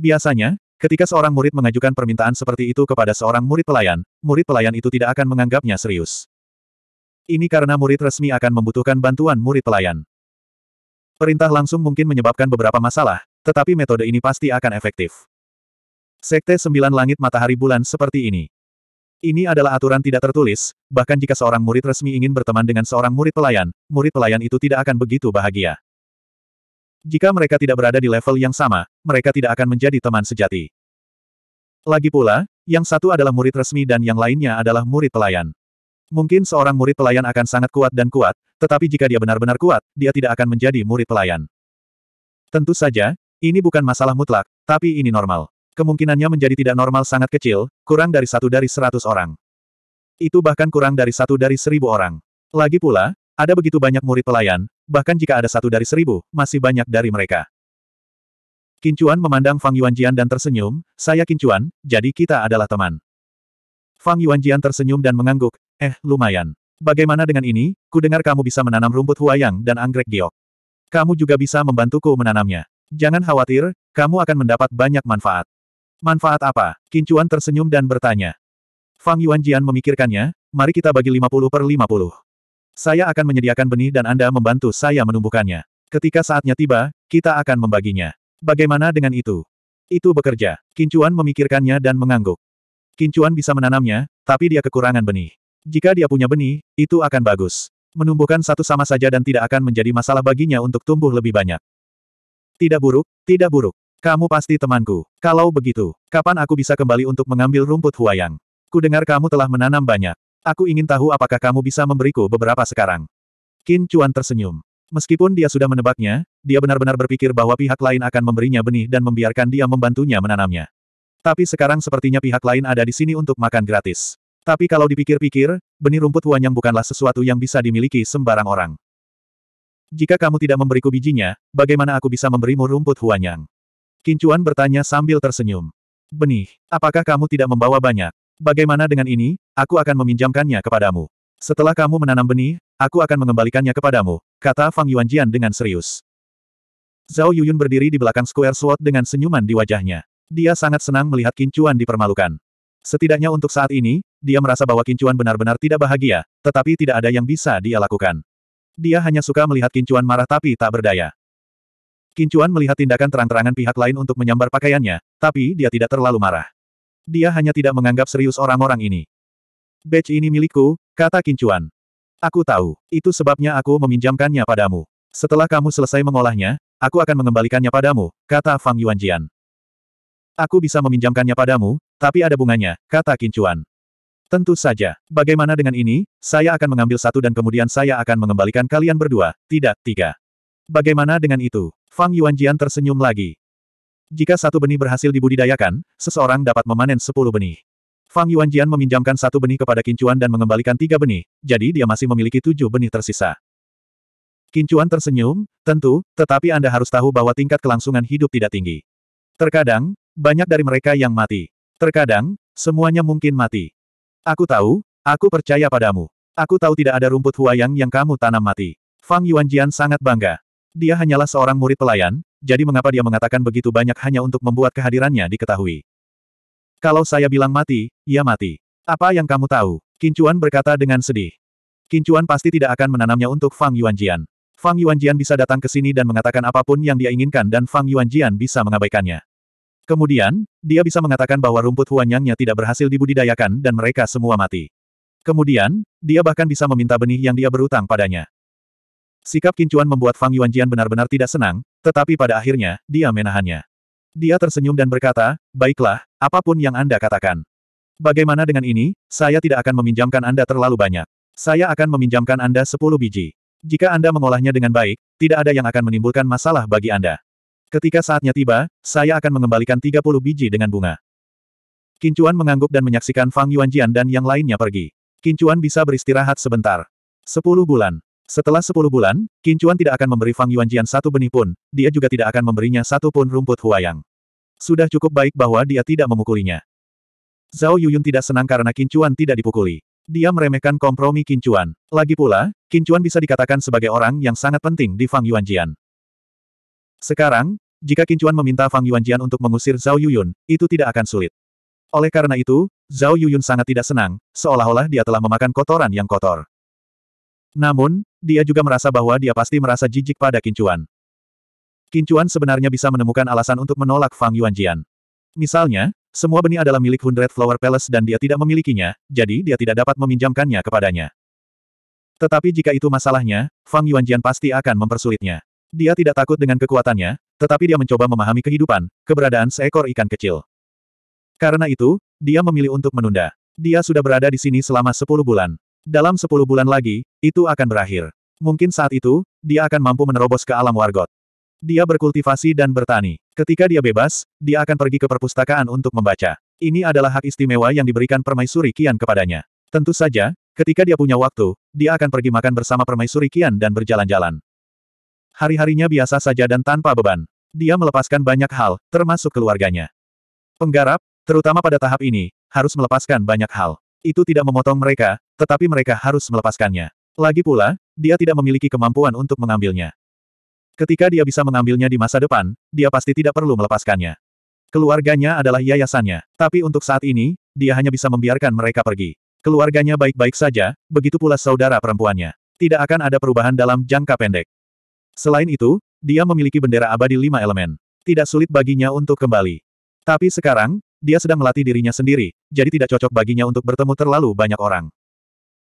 Biasanya, ketika seorang murid mengajukan permintaan seperti itu kepada seorang murid pelayan, murid pelayan itu tidak akan menganggapnya serius. Ini karena murid resmi akan membutuhkan bantuan murid pelayan. Perintah langsung mungkin menyebabkan beberapa masalah, tetapi metode ini pasti akan efektif. Sekte Sembilan Langit Matahari Bulan seperti ini. Ini adalah aturan tidak tertulis, bahkan jika seorang murid resmi ingin berteman dengan seorang murid pelayan, murid pelayan itu tidak akan begitu bahagia. Jika mereka tidak berada di level yang sama, mereka tidak akan menjadi teman sejati. Lagi pula, yang satu adalah murid resmi dan yang lainnya adalah murid pelayan. Mungkin seorang murid pelayan akan sangat kuat dan kuat, tetapi jika dia benar-benar kuat, dia tidak akan menjadi murid pelayan. Tentu saja, ini bukan masalah mutlak, tapi ini normal. Kemungkinannya menjadi tidak normal sangat kecil, kurang dari satu dari seratus orang. Itu bahkan kurang dari satu dari seribu orang. Lagi pula, ada begitu banyak murid pelayan, bahkan jika ada satu dari seribu, masih banyak dari mereka. Kincuan memandang Fang Yuanjian dan tersenyum, saya Kincuan, jadi kita adalah teman. Fang Yuanjian tersenyum dan mengangguk, eh, lumayan. Bagaimana dengan ini, ku dengar kamu bisa menanam rumput huayang dan anggrek giok. Kamu juga bisa membantuku menanamnya. Jangan khawatir, kamu akan mendapat banyak manfaat. Manfaat apa? Kincuan tersenyum dan bertanya. Fang Yuanjian memikirkannya, mari kita bagi 50 per 50. Saya akan menyediakan benih dan Anda membantu saya menumbuhkannya. Ketika saatnya tiba, kita akan membaginya. Bagaimana dengan itu? Itu bekerja. Kincuan memikirkannya dan mengangguk. Kincuan bisa menanamnya, tapi dia kekurangan benih. Jika dia punya benih, itu akan bagus. Menumbuhkan satu sama saja dan tidak akan menjadi masalah baginya untuk tumbuh lebih banyak. Tidak buruk, tidak buruk. Kamu pasti temanku. Kalau begitu, kapan aku bisa kembali untuk mengambil rumput huayang? Kudengar kamu telah menanam banyak. Aku ingin tahu apakah kamu bisa memberiku beberapa sekarang. Qin Chuan tersenyum. Meskipun dia sudah menebaknya, dia benar-benar berpikir bahwa pihak lain akan memberinya benih dan membiarkan dia membantunya menanamnya. Tapi sekarang sepertinya pihak lain ada di sini untuk makan gratis. Tapi kalau dipikir-pikir, benih rumput Huanyang bukanlah sesuatu yang bisa dimiliki sembarang orang. Jika kamu tidak memberiku bijinya, bagaimana aku bisa memberimu rumput Huanyang? Kincuan bertanya sambil tersenyum. Benih, apakah kamu tidak membawa banyak? Bagaimana dengan ini, aku akan meminjamkannya kepadamu. Setelah kamu menanam benih, aku akan mengembalikannya kepadamu, kata Fang Yuanjian dengan serius. Zhao Yuyun berdiri di belakang Square Sword dengan senyuman di wajahnya. Dia sangat senang melihat Kincuan dipermalukan. Setidaknya untuk saat ini, dia merasa bahwa Kincuan benar-benar tidak bahagia, tetapi tidak ada yang bisa dia lakukan. Dia hanya suka melihat Kincuan marah tapi tak berdaya. Kincuan melihat tindakan terang-terangan pihak lain untuk menyambar pakaiannya, tapi dia tidak terlalu marah. Dia hanya tidak menganggap serius orang-orang ini. Batch ini milikku, kata Kincuan. Aku tahu, itu sebabnya aku meminjamkannya padamu. Setelah kamu selesai mengolahnya, aku akan mengembalikannya padamu, kata Fang Yuanjian. Aku bisa meminjamkannya padamu, tapi ada bunganya, kata Kincuan. Tentu saja, bagaimana dengan ini, saya akan mengambil satu dan kemudian saya akan mengembalikan kalian berdua, tidak, tiga. Bagaimana dengan itu? Fang Yuanjian tersenyum lagi. Jika satu benih berhasil dibudidayakan, seseorang dapat memanen sepuluh benih. Fang Yuanjian meminjamkan satu benih kepada Kincuan dan mengembalikan tiga benih, jadi dia masih memiliki tujuh benih tersisa. Kincuan tersenyum, tentu, tetapi Anda harus tahu bahwa tingkat kelangsungan hidup tidak tinggi. Terkadang, banyak dari mereka yang mati. Terkadang, semuanya mungkin mati. Aku tahu, aku percaya padamu. Aku tahu tidak ada rumput huayang yang kamu tanam mati. Fang Yuanjian sangat bangga. Dia hanyalah seorang murid pelayan, jadi mengapa dia mengatakan begitu banyak hanya untuk membuat kehadirannya diketahui. Kalau saya bilang mati, ia ya mati. Apa yang kamu tahu? Kincuan berkata dengan sedih. Kincuan pasti tidak akan menanamnya untuk Fang Yuanjian. Fang Yuanjian bisa datang ke sini dan mengatakan apapun yang dia inginkan dan Fang Yuanjian bisa mengabaikannya. Kemudian, dia bisa mengatakan bahwa rumput Huanyangnya tidak berhasil dibudidayakan dan mereka semua mati. Kemudian, dia bahkan bisa meminta benih yang dia berutang padanya. Sikap Kincuan membuat Fang Yuanjian benar-benar tidak senang, tetapi pada akhirnya, dia menahannya. Dia tersenyum dan berkata, baiklah, apapun yang Anda katakan. Bagaimana dengan ini, saya tidak akan meminjamkan Anda terlalu banyak. Saya akan meminjamkan Anda 10 biji. Jika Anda mengolahnya dengan baik, tidak ada yang akan menimbulkan masalah bagi Anda. Ketika saatnya tiba, saya akan mengembalikan 30 biji dengan bunga. Kincuan mengangguk dan menyaksikan Fang Yuanjian dan yang lainnya pergi. Kincuan bisa beristirahat sebentar. 10 bulan. Setelah sepuluh bulan, Kincuan tidak akan memberi Fang Yuanjian satu benih pun, dia juga tidak akan memberinya satu pun rumput huayang. Sudah cukup baik bahwa dia tidak memukulinya. Zhao Yuyun tidak senang karena Kincuan tidak dipukuli. Dia meremehkan kompromi Kincuan. Lagi pula, Kincuan bisa dikatakan sebagai orang yang sangat penting di Fang Yuanjian. Sekarang, jika Kincuan meminta Fang Yuanjian untuk mengusir Zhao Yuyun, itu tidak akan sulit. Oleh karena itu, Zhao Yuyun sangat tidak senang, seolah-olah dia telah memakan kotoran yang kotor. Namun, dia juga merasa bahwa dia pasti merasa jijik pada Kincuan. Kincuan sebenarnya bisa menemukan alasan untuk menolak Fang Yuanjian. Misalnya, semua benih adalah milik Hundred Flower Palace dan dia tidak memilikinya, jadi dia tidak dapat meminjamkannya kepadanya. Tetapi jika itu masalahnya, Fang Yuanjian pasti akan mempersulitnya. Dia tidak takut dengan kekuatannya, tetapi dia mencoba memahami kehidupan, keberadaan seekor ikan kecil. Karena itu, dia memilih untuk menunda. Dia sudah berada di sini selama 10 bulan. Dalam sepuluh bulan lagi, itu akan berakhir. Mungkin saat itu, dia akan mampu menerobos ke alam wargot. Dia berkultivasi dan bertani. Ketika dia bebas, dia akan pergi ke perpustakaan untuk membaca. Ini adalah hak istimewa yang diberikan permaisuri Kian kepadanya. Tentu saja, ketika dia punya waktu, dia akan pergi makan bersama permaisuri Kian dan berjalan-jalan. Hari-harinya biasa saja dan tanpa beban. Dia melepaskan banyak hal, termasuk keluarganya. Penggarap, terutama pada tahap ini, harus melepaskan banyak hal. Itu tidak memotong mereka, tetapi mereka harus melepaskannya. Lagi pula, dia tidak memiliki kemampuan untuk mengambilnya. Ketika dia bisa mengambilnya di masa depan, dia pasti tidak perlu melepaskannya. Keluarganya adalah yayasannya, tapi untuk saat ini, dia hanya bisa membiarkan mereka pergi. Keluarganya baik-baik saja, begitu pula saudara perempuannya. Tidak akan ada perubahan dalam jangka pendek. Selain itu, dia memiliki bendera abadi lima elemen. Tidak sulit baginya untuk kembali. Tapi sekarang, dia sedang melatih dirinya sendiri, jadi tidak cocok baginya untuk bertemu terlalu banyak orang.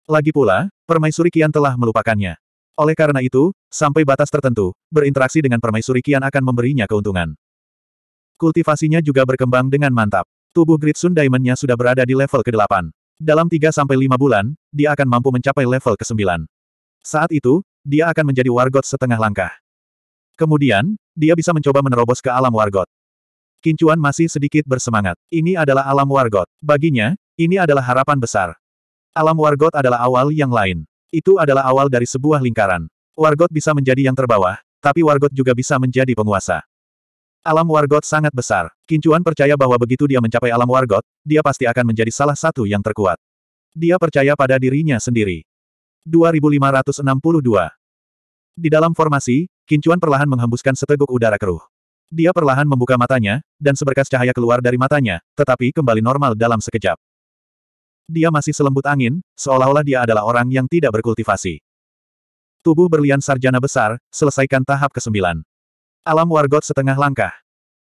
Lagi pula, permaisuri Kian telah melupakannya. Oleh karena itu, sampai batas tertentu, berinteraksi dengan permaisuri Kian akan memberinya keuntungan. Kultivasinya juga berkembang dengan mantap. Tubuh Great Sun nya sudah berada di level ke-8. Dalam 3-5 bulan, dia akan mampu mencapai level ke-9. Saat itu, dia akan menjadi Wargot setengah langkah. Kemudian, dia bisa mencoba menerobos ke alam Wargot. Kincuan masih sedikit bersemangat. Ini adalah alam wargot. Baginya, ini adalah harapan besar. Alam wargot adalah awal yang lain. Itu adalah awal dari sebuah lingkaran. Wargot bisa menjadi yang terbawah, tapi wargot juga bisa menjadi penguasa. Alam wargot sangat besar. Kincuan percaya bahwa begitu dia mencapai alam wargot, dia pasti akan menjadi salah satu yang terkuat. Dia percaya pada dirinya sendiri. 2562 Di dalam formasi, Kincuan perlahan menghembuskan seteguk udara keruh. Dia perlahan membuka matanya, dan seberkas cahaya keluar dari matanya, tetapi kembali normal dalam sekejap. Dia masih selembut angin, seolah-olah dia adalah orang yang tidak berkultivasi. Tubuh berlian sarjana besar, selesaikan tahap ke-9. Alam Wargot setengah langkah.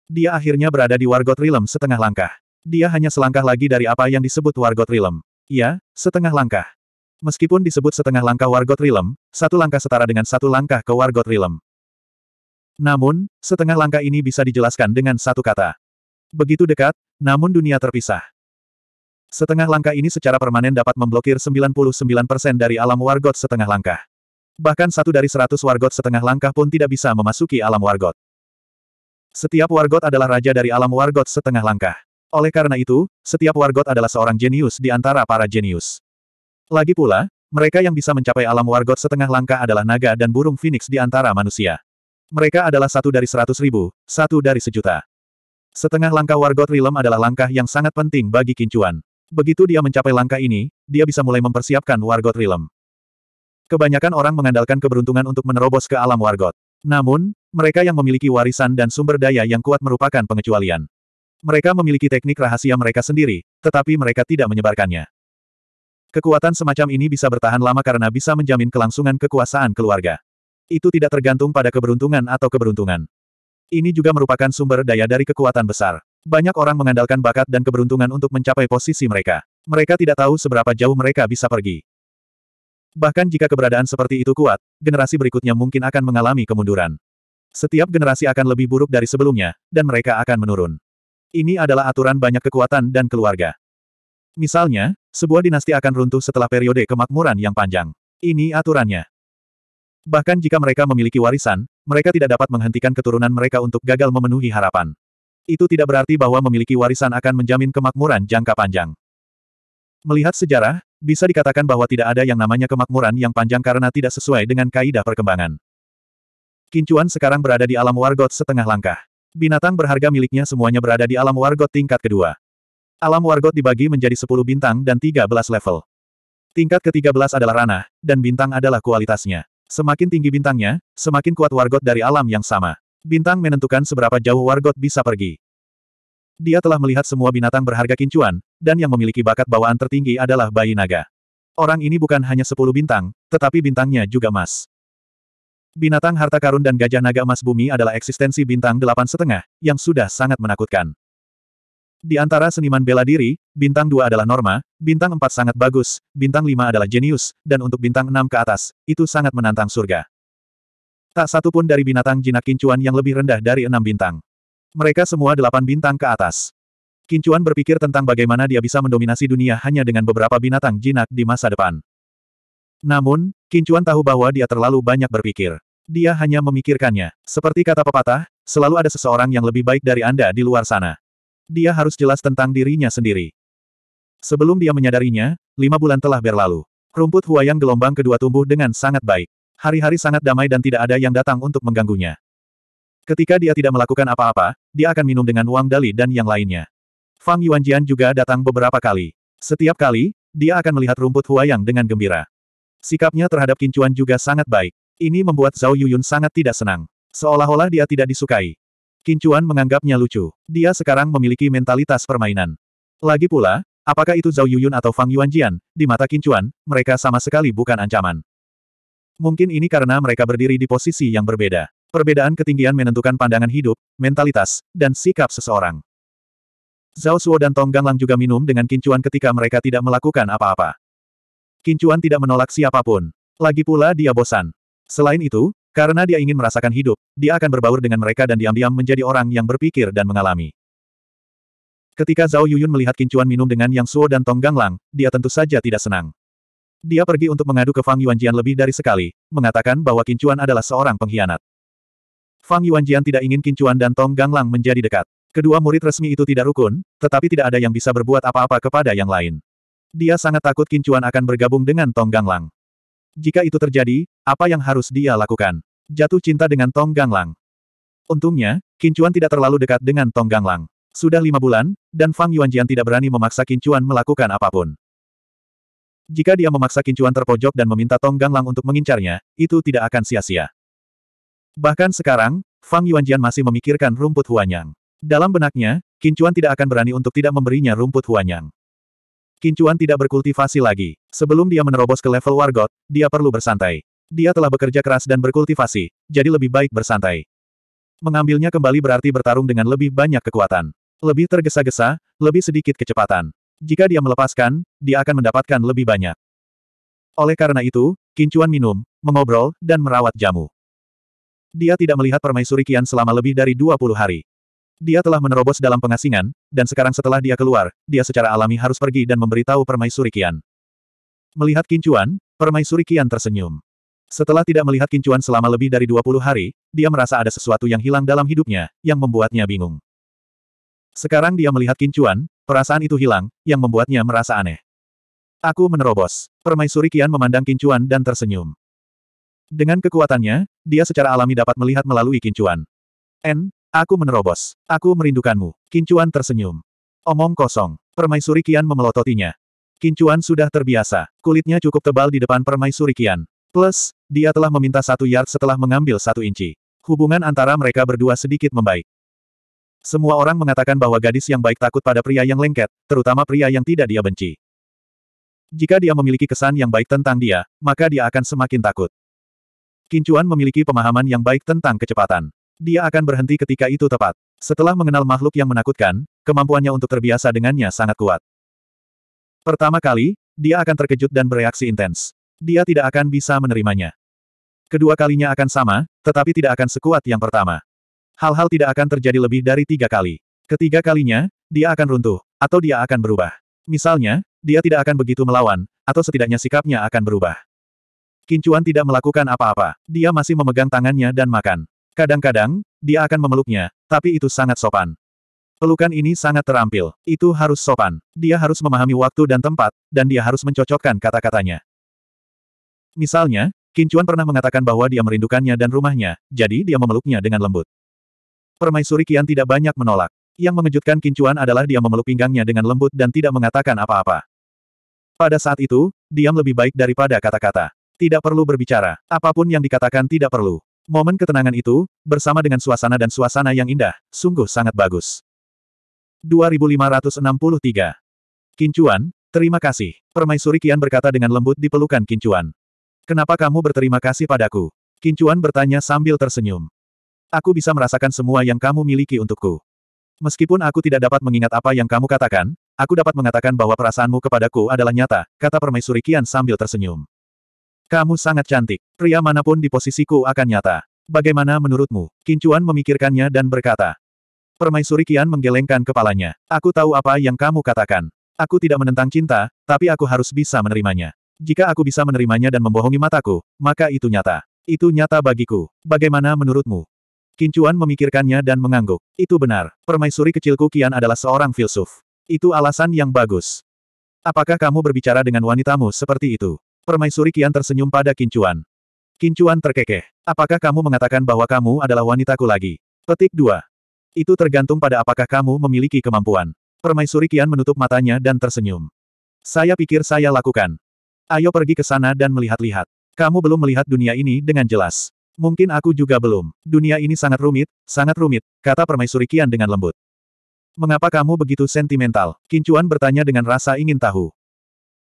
Dia akhirnya berada di Wargot rilem setengah langkah. Dia hanya selangkah lagi dari apa yang disebut Wargot rilem. Ya, setengah langkah. Meskipun disebut setengah langkah Wargot rilem, satu langkah setara dengan satu langkah ke Wargot rilem. Namun, setengah langkah ini bisa dijelaskan dengan satu kata. Begitu dekat, namun dunia terpisah. Setengah langkah ini secara permanen dapat memblokir 99% dari alam wargot setengah langkah. Bahkan satu dari 100 wargot setengah langkah pun tidak bisa memasuki alam wargot. Setiap wargot adalah raja dari alam wargot setengah langkah. Oleh karena itu, setiap wargot adalah seorang jenius di antara para jenius. Lagi pula, mereka yang bisa mencapai alam wargot setengah langkah adalah naga dan burung phoenix di antara manusia. Mereka adalah satu dari seratus ribu, satu dari sejuta. Setengah langkah Wargot Realm adalah langkah yang sangat penting bagi Kincuan. Begitu dia mencapai langkah ini, dia bisa mulai mempersiapkan Wargot Realm. Kebanyakan orang mengandalkan keberuntungan untuk menerobos ke alam Wargot. Namun, mereka yang memiliki warisan dan sumber daya yang kuat merupakan pengecualian. Mereka memiliki teknik rahasia mereka sendiri, tetapi mereka tidak menyebarkannya. Kekuatan semacam ini bisa bertahan lama karena bisa menjamin kelangsungan kekuasaan keluarga. Itu tidak tergantung pada keberuntungan atau keberuntungan. Ini juga merupakan sumber daya dari kekuatan besar. Banyak orang mengandalkan bakat dan keberuntungan untuk mencapai posisi mereka. Mereka tidak tahu seberapa jauh mereka bisa pergi. Bahkan jika keberadaan seperti itu kuat, generasi berikutnya mungkin akan mengalami kemunduran. Setiap generasi akan lebih buruk dari sebelumnya, dan mereka akan menurun. Ini adalah aturan banyak kekuatan dan keluarga. Misalnya, sebuah dinasti akan runtuh setelah periode kemakmuran yang panjang. Ini aturannya. Bahkan jika mereka memiliki warisan, mereka tidak dapat menghentikan keturunan mereka untuk gagal memenuhi harapan. Itu tidak berarti bahwa memiliki warisan akan menjamin kemakmuran jangka panjang. Melihat sejarah, bisa dikatakan bahwa tidak ada yang namanya kemakmuran yang panjang karena tidak sesuai dengan kaidah perkembangan. Kincuan sekarang berada di alam wargot setengah langkah. Binatang berharga miliknya semuanya berada di alam wargot tingkat kedua. Alam wargot dibagi menjadi 10 bintang dan 13 level. Tingkat ke-13 adalah ranah, dan bintang adalah kualitasnya. Semakin tinggi bintangnya, semakin kuat wargot dari alam yang sama. Bintang menentukan seberapa jauh wargot bisa pergi. Dia telah melihat semua binatang berharga kincuan, dan yang memiliki bakat bawaan tertinggi adalah bayi naga. Orang ini bukan hanya sepuluh bintang, tetapi bintangnya juga emas. Binatang harta karun dan gajah naga emas bumi adalah eksistensi bintang delapan setengah, yang sudah sangat menakutkan. Di antara seniman bela diri, bintang 2 adalah norma, bintang 4 sangat bagus, bintang 5 adalah jenius, dan untuk bintang 6 ke atas, itu sangat menantang surga. Tak satu pun dari binatang jinak kincuan yang lebih rendah dari enam bintang. Mereka semua delapan bintang ke atas. Kincuan berpikir tentang bagaimana dia bisa mendominasi dunia hanya dengan beberapa binatang jinak di masa depan. Namun, Kincuan tahu bahwa dia terlalu banyak berpikir. Dia hanya memikirkannya. Seperti kata pepatah, selalu ada seseorang yang lebih baik dari Anda di luar sana. Dia harus jelas tentang dirinya sendiri. Sebelum dia menyadarinya, lima bulan telah berlalu. Rumput huayang gelombang kedua tumbuh dengan sangat baik. Hari-hari sangat damai dan tidak ada yang datang untuk mengganggunya. Ketika dia tidak melakukan apa-apa, dia akan minum dengan Wang Dali dan yang lainnya. Fang Yuanjian juga datang beberapa kali. Setiap kali, dia akan melihat rumput huayang dengan gembira. Sikapnya terhadap kincuan juga sangat baik. Ini membuat Zhao Yuyun sangat tidak senang. Seolah-olah dia tidak disukai. Kincuan menganggapnya lucu. Dia sekarang memiliki mentalitas permainan. Lagi pula, apakah itu Zhao Yuyun atau Fang Yuanjian, di mata Kincuan, mereka sama sekali bukan ancaman. Mungkin ini karena mereka berdiri di posisi yang berbeda. Perbedaan ketinggian menentukan pandangan hidup, mentalitas, dan sikap seseorang. Zhao Suo dan Tong Ganglang juga minum dengan Kincuan ketika mereka tidak melakukan apa-apa. Kincuan tidak menolak siapapun. Lagi pula dia bosan. Selain itu, karena dia ingin merasakan hidup, dia akan berbaur dengan mereka dan diam-diam menjadi orang yang berpikir dan mengalami. Ketika Zhao Yuyun melihat kincuan minum dengan Yang Suo dan Tong Ganglang, dia tentu saja tidak senang. Dia pergi untuk mengadu ke Fang Yuanjian lebih dari sekali, mengatakan bahwa kincuan adalah seorang pengkhianat. Fang Yuanjian tidak ingin kincuan dan Tong Ganglang menjadi dekat. Kedua murid resmi itu tidak rukun, tetapi tidak ada yang bisa berbuat apa-apa kepada yang lain. Dia sangat takut kincuan akan bergabung dengan Tong Ganglang. Jika itu terjadi, apa yang harus dia lakukan? Jatuh cinta dengan Tong Ganglang. Untungnya, Kincuan tidak terlalu dekat dengan Tong Ganglang. Sudah lima bulan, dan Fang Yuanjian tidak berani memaksa Kincuan melakukan apapun. Jika dia memaksa Kincuan terpojok dan meminta Tong Ganglang untuk mengincarnya, itu tidak akan sia-sia. Bahkan sekarang, Fang Yuanjian masih memikirkan rumput Huanyang. Dalam benaknya, Kincuan tidak akan berani untuk tidak memberinya rumput Huanyang. Kincuan tidak berkultivasi lagi. Sebelum dia menerobos ke level Wargot, dia perlu bersantai. Dia telah bekerja keras dan berkultivasi, jadi lebih baik bersantai. Mengambilnya kembali berarti bertarung dengan lebih banyak kekuatan. Lebih tergesa-gesa, lebih sedikit kecepatan. Jika dia melepaskan, dia akan mendapatkan lebih banyak. Oleh karena itu, Kincuan minum, mengobrol, dan merawat jamu. Dia tidak melihat permaisuri Kian selama lebih dari 20 hari. Dia telah menerobos dalam pengasingan, dan sekarang setelah dia keluar, dia secara alami harus pergi dan memberitahu Permaisuri Kian. Melihat Kincuan, Permaisuri Kian tersenyum. Setelah tidak melihat Kincuan selama lebih dari 20 hari, dia merasa ada sesuatu yang hilang dalam hidupnya, yang membuatnya bingung. Sekarang dia melihat Kincuan, perasaan itu hilang, yang membuatnya merasa aneh. Aku menerobos. Permaisuri Kian memandang Kincuan dan tersenyum. Dengan kekuatannya, dia secara alami dapat melihat melalui Kincuan. N, Aku menerobos. Aku merindukanmu. Kincuan tersenyum. Omong kosong. Permaisuri Kian memelototinya. Kincuan sudah terbiasa. Kulitnya cukup tebal di depan permaisuri Kian. Plus, dia telah meminta satu yard setelah mengambil satu inci. Hubungan antara mereka berdua sedikit membaik. Semua orang mengatakan bahwa gadis yang baik takut pada pria yang lengket, terutama pria yang tidak dia benci. Jika dia memiliki kesan yang baik tentang dia, maka dia akan semakin takut. Kincuan memiliki pemahaman yang baik tentang kecepatan. Dia akan berhenti ketika itu tepat. Setelah mengenal makhluk yang menakutkan, kemampuannya untuk terbiasa dengannya sangat kuat. Pertama kali, dia akan terkejut dan bereaksi intens. Dia tidak akan bisa menerimanya. Kedua kalinya akan sama, tetapi tidak akan sekuat yang pertama. Hal-hal tidak akan terjadi lebih dari tiga kali. Ketiga kalinya, dia akan runtuh, atau dia akan berubah. Misalnya, dia tidak akan begitu melawan, atau setidaknya sikapnya akan berubah. Kincuan tidak melakukan apa-apa. Dia masih memegang tangannya dan makan. Kadang-kadang, dia akan memeluknya, tapi itu sangat sopan. Pelukan ini sangat terampil. Itu harus sopan. Dia harus memahami waktu dan tempat, dan dia harus mencocokkan kata-katanya. Misalnya, Kincuan pernah mengatakan bahwa dia merindukannya dan rumahnya, jadi dia memeluknya dengan lembut. Permaisuri Kian tidak banyak menolak. Yang mengejutkan Kincuan adalah dia memeluk pinggangnya dengan lembut dan tidak mengatakan apa-apa. Pada saat itu, diam lebih baik daripada kata-kata. Tidak perlu berbicara, apapun yang dikatakan tidak perlu. Momen ketenangan itu, bersama dengan suasana dan suasana yang indah, sungguh sangat bagus. 2563. Kincuan, terima kasih. Permaisuri Kian berkata dengan lembut di pelukan Kincuan. Kenapa kamu berterima kasih padaku? Kincuan bertanya sambil tersenyum. Aku bisa merasakan semua yang kamu miliki untukku. Meskipun aku tidak dapat mengingat apa yang kamu katakan, aku dapat mengatakan bahwa perasaanmu kepadaku adalah nyata, kata Permaisuri Kian sambil tersenyum. Kamu sangat cantik. Pria manapun di posisiku akan nyata. Bagaimana menurutmu? Kincuan memikirkannya dan berkata. Permaisuri Kian menggelengkan kepalanya. Aku tahu apa yang kamu katakan. Aku tidak menentang cinta, tapi aku harus bisa menerimanya. Jika aku bisa menerimanya dan membohongi mataku, maka itu nyata. Itu nyata bagiku. Bagaimana menurutmu? Kincuan memikirkannya dan mengangguk. Itu benar. Permaisuri kecilku Kian adalah seorang filsuf. Itu alasan yang bagus. Apakah kamu berbicara dengan wanitamu seperti itu? Permaisuri Kian tersenyum pada Kincuan. Kincuan terkekeh. Apakah kamu mengatakan bahwa kamu adalah wanitaku lagi? Petik 2. Itu tergantung pada apakah kamu memiliki kemampuan. Permaisuri Kian menutup matanya dan tersenyum. Saya pikir saya lakukan. Ayo pergi ke sana dan melihat-lihat. Kamu belum melihat dunia ini dengan jelas. Mungkin aku juga belum. Dunia ini sangat rumit, sangat rumit, kata Permaisuri Kian dengan lembut. Mengapa kamu begitu sentimental? Kincuan bertanya dengan rasa ingin tahu.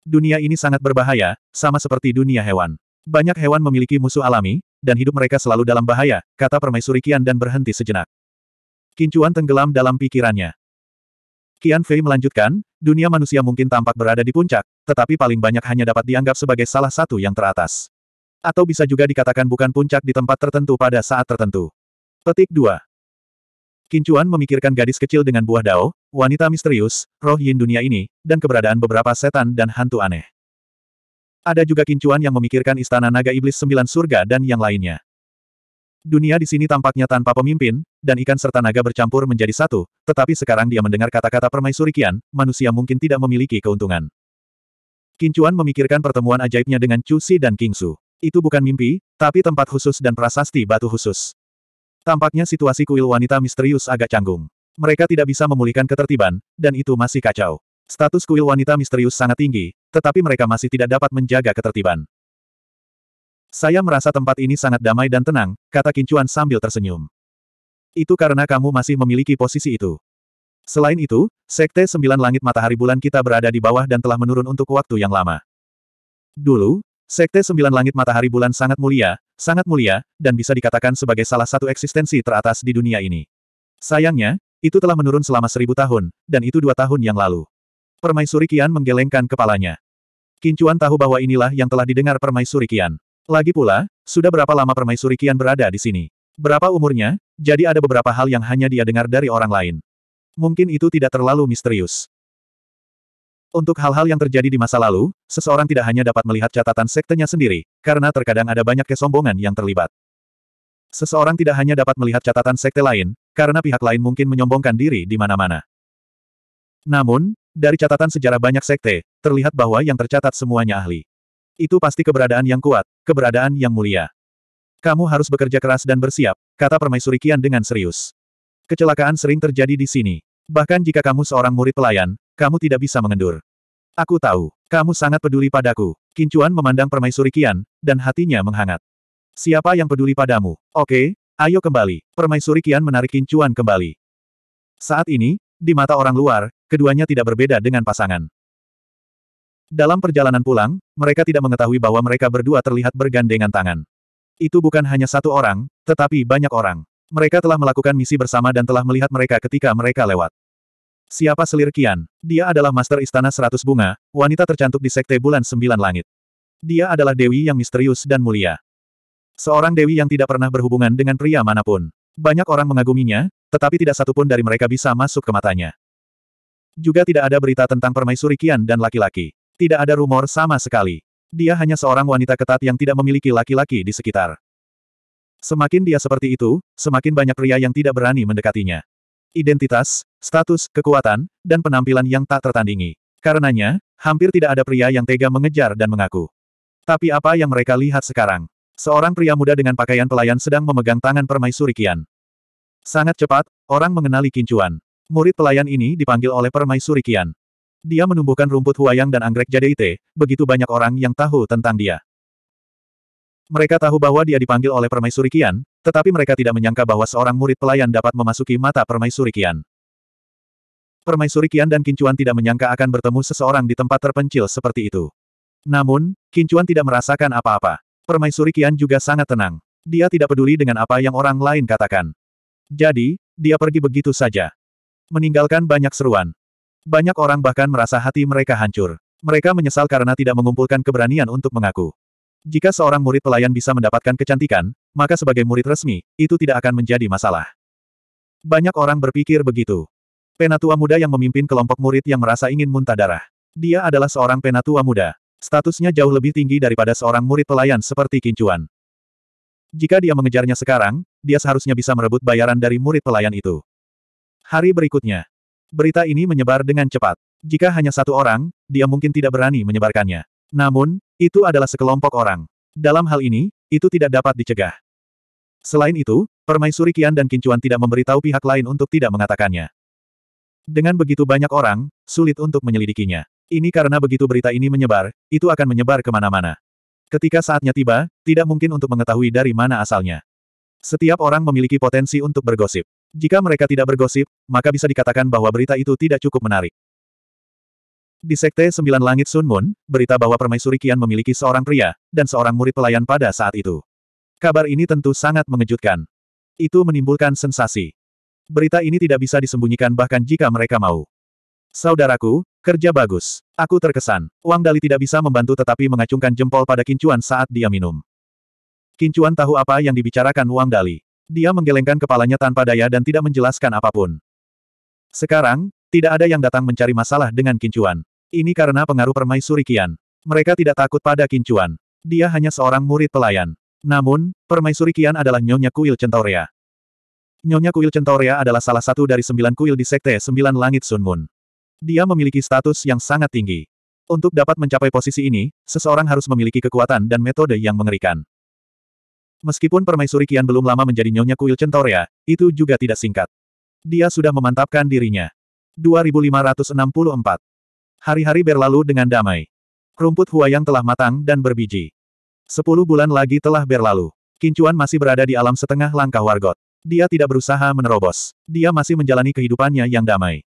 Dunia ini sangat berbahaya, sama seperti dunia hewan. Banyak hewan memiliki musuh alami, dan hidup mereka selalu dalam bahaya, kata Permaisuri Kian dan berhenti sejenak. Kincuan tenggelam dalam pikirannya. Kian Fei melanjutkan, dunia manusia mungkin tampak berada di puncak, tetapi paling banyak hanya dapat dianggap sebagai salah satu yang teratas. Atau bisa juga dikatakan bukan puncak di tempat tertentu pada saat tertentu. Petik 2. Kincuan memikirkan gadis kecil dengan buah dao, wanita misterius, roh yin dunia ini, dan keberadaan beberapa setan dan hantu aneh. Ada juga kincuan yang memikirkan istana naga iblis sembilan surga dan yang lainnya. Dunia di sini tampaknya tanpa pemimpin, dan ikan serta naga bercampur menjadi satu, tetapi sekarang dia mendengar kata-kata permaisuri Kian, manusia mungkin tidak memiliki keuntungan. Kincuan memikirkan pertemuan ajaibnya dengan Chu Si dan King Su. Itu bukan mimpi, tapi tempat khusus dan prasasti batu khusus. Tampaknya situasi kuil wanita misterius agak canggung. Mereka tidak bisa memulihkan ketertiban, dan itu masih kacau. Status kuil wanita misterius sangat tinggi, tetapi mereka masih tidak dapat menjaga ketertiban. Saya merasa tempat ini sangat damai dan tenang, kata Kincuan sambil tersenyum. Itu karena kamu masih memiliki posisi itu. Selain itu, Sekte Sembilan Langit Matahari Bulan kita berada di bawah dan telah menurun untuk waktu yang lama. Dulu, Sekte Sembilan Langit Matahari Bulan sangat mulia, sangat mulia, dan bisa dikatakan sebagai salah satu eksistensi teratas di dunia ini. Sayangnya, itu telah menurun selama seribu tahun, dan itu dua tahun yang lalu. Permaisuri Qian menggelengkan kepalanya. Kincuan tahu bahwa inilah yang telah didengar Permaisuri Qian. Lagi pula, sudah berapa lama Permaisuri Qian berada di sini? Berapa umurnya? Jadi ada beberapa hal yang hanya dia dengar dari orang lain. Mungkin itu tidak terlalu misterius. Untuk hal-hal yang terjadi di masa lalu, seseorang tidak hanya dapat melihat catatan sektenya sendiri, karena terkadang ada banyak kesombongan yang terlibat. Seseorang tidak hanya dapat melihat catatan sekte lain, karena pihak lain mungkin menyombongkan diri di mana-mana. Namun, dari catatan sejarah banyak sekte, terlihat bahwa yang tercatat semuanya ahli. Itu pasti keberadaan yang kuat, keberadaan yang mulia. Kamu harus bekerja keras dan bersiap, kata Permaisuri Kian dengan serius. Kecelakaan sering terjadi di sini. Bahkan jika kamu seorang murid pelayan, kamu tidak bisa mengendur. Aku tahu, kamu sangat peduli padaku. Kincuan memandang Permaisuri Kian, dan hatinya menghangat. Siapa yang peduli padamu? Oke, Ayo kembali. Permaisuri Kian menarik kincuan kembali. Saat ini, di mata orang luar, keduanya tidak berbeda dengan pasangan. Dalam perjalanan pulang, mereka tidak mengetahui bahwa mereka berdua terlihat bergandengan tangan. Itu bukan hanya satu orang, tetapi banyak orang. Mereka telah melakukan misi bersama dan telah melihat mereka ketika mereka lewat. Siapa selir Kian? Dia adalah Master Istana Seratus Bunga, wanita tercantik di Sekte Bulan Sembilan Langit. Dia adalah Dewi yang misterius dan mulia. Seorang dewi yang tidak pernah berhubungan dengan pria manapun. Banyak orang mengaguminya, tetapi tidak satupun dari mereka bisa masuk ke matanya. Juga tidak ada berita tentang permaisuri Kian dan laki-laki. Tidak ada rumor sama sekali. Dia hanya seorang wanita ketat yang tidak memiliki laki-laki di sekitar. Semakin dia seperti itu, semakin banyak pria yang tidak berani mendekatinya. Identitas, status, kekuatan, dan penampilan yang tak tertandingi. Karenanya, hampir tidak ada pria yang tega mengejar dan mengaku. Tapi apa yang mereka lihat sekarang? Seorang pria muda dengan pakaian pelayan sedang memegang tangan permaisuri Kian. Sangat cepat, orang mengenali kincuan. Murid pelayan ini dipanggil oleh permaisuri Kian. Dia menumbuhkan rumput huayang dan anggrek jadeite, begitu banyak orang yang tahu tentang dia. Mereka tahu bahwa dia dipanggil oleh permaisuri Kian, tetapi mereka tidak menyangka bahwa seorang murid pelayan dapat memasuki mata permaisuri Kian. Permaisuri Kian dan Kincuan tidak menyangka akan bertemu seseorang di tempat terpencil seperti itu. Namun, Kincuan tidak merasakan apa-apa. Permaisuri Kian juga sangat tenang. Dia tidak peduli dengan apa yang orang lain katakan. Jadi, dia pergi begitu saja. Meninggalkan banyak seruan. Banyak orang bahkan merasa hati mereka hancur. Mereka menyesal karena tidak mengumpulkan keberanian untuk mengaku. Jika seorang murid pelayan bisa mendapatkan kecantikan, maka sebagai murid resmi, itu tidak akan menjadi masalah. Banyak orang berpikir begitu. Penatua muda yang memimpin kelompok murid yang merasa ingin muntah darah. Dia adalah seorang penatua muda. Statusnya jauh lebih tinggi daripada seorang murid pelayan seperti Kincuan. Jika dia mengejarnya sekarang, dia seharusnya bisa merebut bayaran dari murid pelayan itu. Hari berikutnya. Berita ini menyebar dengan cepat. Jika hanya satu orang, dia mungkin tidak berani menyebarkannya. Namun, itu adalah sekelompok orang. Dalam hal ini, itu tidak dapat dicegah. Selain itu, Permaisuri Kian dan Kincuan tidak memberitahu pihak lain untuk tidak mengatakannya. Dengan begitu banyak orang, sulit untuk menyelidikinya. Ini karena begitu berita ini menyebar, itu akan menyebar kemana-mana. Ketika saatnya tiba, tidak mungkin untuk mengetahui dari mana asalnya. Setiap orang memiliki potensi untuk bergosip. Jika mereka tidak bergosip, maka bisa dikatakan bahwa berita itu tidak cukup menarik. Di Sekte Sembilan Langit Sun Moon, berita bahwa Permaisuri Kian memiliki seorang pria, dan seorang murid pelayan pada saat itu. Kabar ini tentu sangat mengejutkan. Itu menimbulkan sensasi. Berita ini tidak bisa disembunyikan bahkan jika mereka mau. Saudaraku, Kerja bagus. Aku terkesan. Wang Dali tidak bisa membantu tetapi mengacungkan jempol pada Kincuan saat dia minum. Kincuan tahu apa yang dibicarakan Wang Dali. Dia menggelengkan kepalanya tanpa daya dan tidak menjelaskan apapun. Sekarang, tidak ada yang datang mencari masalah dengan Kincuan. Ini karena pengaruh permaisuri Kian. Mereka tidak takut pada Kincuan. Dia hanya seorang murid pelayan. Namun, permaisuri Kian adalah Nyonya Kuil Centaurea. Nyonya Kuil Centaurea adalah salah satu dari sembilan kuil di Sekte Sembilan Langit Sun Moon. Dia memiliki status yang sangat tinggi. Untuk dapat mencapai posisi ini, seseorang harus memiliki kekuatan dan metode yang mengerikan. Meskipun permaisuri Kian belum lama menjadi nyonya kuil Centoria, itu juga tidak singkat. Dia sudah memantapkan dirinya. 2564. Hari-hari berlalu dengan damai. Rumput huayang telah matang dan berbiji. Sepuluh bulan lagi telah berlalu. Kincuan masih berada di alam setengah langkah wargot. Dia tidak berusaha menerobos. Dia masih menjalani kehidupannya yang damai.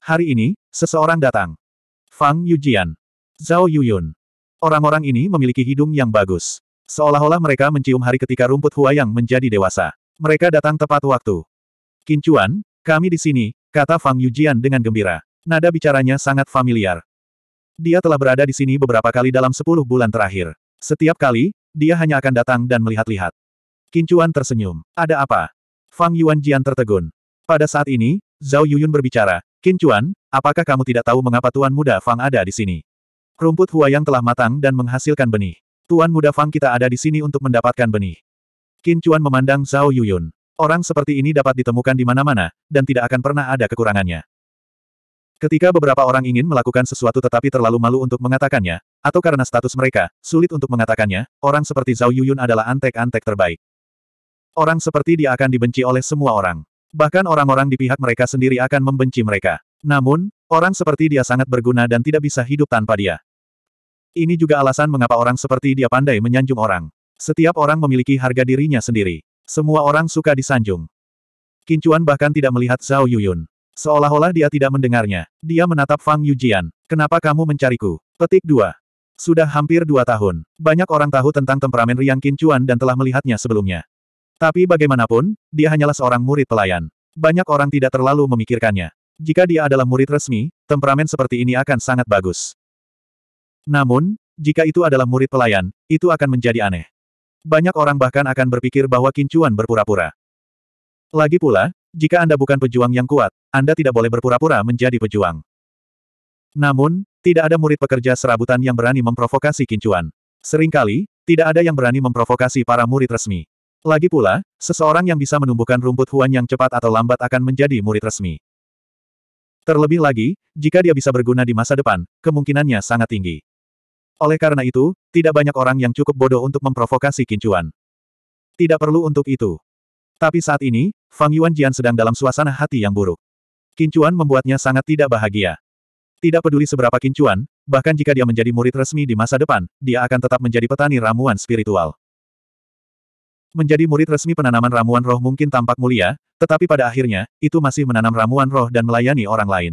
Hari ini, seseorang datang. Fang Yujian. Zhao Yuyun. Orang-orang ini memiliki hidung yang bagus. Seolah-olah mereka mencium hari ketika rumput Huayang menjadi dewasa. Mereka datang tepat waktu. Kincuan, kami di sini, kata Fang Yujian dengan gembira. Nada bicaranya sangat familiar. Dia telah berada di sini beberapa kali dalam sepuluh bulan terakhir. Setiap kali, dia hanya akan datang dan melihat-lihat. Kincuan tersenyum. Ada apa? Fang Yuan Jian tertegun. Pada saat ini, Zhao Yuyun berbicara, Qin Chuan, apakah kamu tidak tahu mengapa Tuan Muda Fang ada di sini? Rumput Huayang telah matang dan menghasilkan benih. Tuan Muda Fang kita ada di sini untuk mendapatkan benih. Qin Chuan memandang Zhao Yuyun. Orang seperti ini dapat ditemukan di mana-mana, dan tidak akan pernah ada kekurangannya. Ketika beberapa orang ingin melakukan sesuatu tetapi terlalu malu untuk mengatakannya, atau karena status mereka, sulit untuk mengatakannya, orang seperti Zhao Yuyun adalah antek-antek terbaik. Orang seperti dia akan dibenci oleh semua orang. Bahkan orang-orang di pihak mereka sendiri akan membenci mereka. Namun, orang seperti dia sangat berguna dan tidak bisa hidup tanpa dia. Ini juga alasan mengapa orang seperti dia pandai menyanjung orang. Setiap orang memiliki harga dirinya sendiri. Semua orang suka disanjung. Kincuan bahkan tidak melihat Zhao Yuyun. Seolah-olah dia tidak mendengarnya. Dia menatap Fang Yujian. Kenapa kamu mencariku? Petik 2. Sudah hampir dua tahun. Banyak orang tahu tentang temperamen Riang Kincuan dan telah melihatnya sebelumnya. Tapi bagaimanapun, dia hanyalah seorang murid pelayan. Banyak orang tidak terlalu memikirkannya. Jika dia adalah murid resmi, temperamen seperti ini akan sangat bagus. Namun, jika itu adalah murid pelayan, itu akan menjadi aneh. Banyak orang bahkan akan berpikir bahwa kincuan berpura-pura. Lagi pula, jika Anda bukan pejuang yang kuat, Anda tidak boleh berpura-pura menjadi pejuang. Namun, tidak ada murid pekerja serabutan yang berani memprovokasi kincuan. Seringkali, tidak ada yang berani memprovokasi para murid resmi. Lagi pula, seseorang yang bisa menumbuhkan rumput Huan yang cepat atau lambat akan menjadi murid resmi. Terlebih lagi, jika dia bisa berguna di masa depan, kemungkinannya sangat tinggi. Oleh karena itu, tidak banyak orang yang cukup bodoh untuk memprovokasi kincuan. Tidak perlu untuk itu. Tapi saat ini, Fang Yuan Jian sedang dalam suasana hati yang buruk. Kincuan membuatnya sangat tidak bahagia. Tidak peduli seberapa kincuan, bahkan jika dia menjadi murid resmi di masa depan, dia akan tetap menjadi petani ramuan spiritual. Menjadi murid resmi penanaman ramuan roh mungkin tampak mulia, tetapi pada akhirnya, itu masih menanam ramuan roh dan melayani orang lain.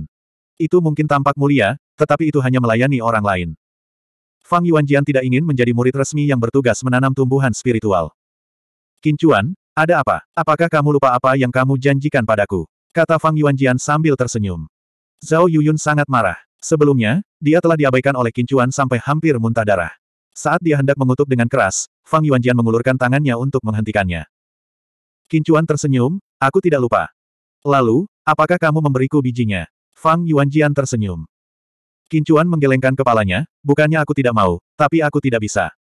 Itu mungkin tampak mulia, tetapi itu hanya melayani orang lain. Fang Yuanjian tidak ingin menjadi murid resmi yang bertugas menanam tumbuhan spiritual. Kincuan, ada apa? Apakah kamu lupa apa yang kamu janjikan padaku? Kata Fang Yuanjian sambil tersenyum. Zhao Yuyun sangat marah. Sebelumnya, dia telah diabaikan oleh Kincuan sampai hampir muntah darah. Saat dia hendak mengutuk dengan keras, Fang Yuanjian mengulurkan tangannya untuk menghentikannya. Kincuan tersenyum, aku tidak lupa. Lalu, apakah kamu memberiku bijinya? Fang Yuanjian tersenyum. Kincuan menggelengkan kepalanya, bukannya aku tidak mau, tapi aku tidak bisa.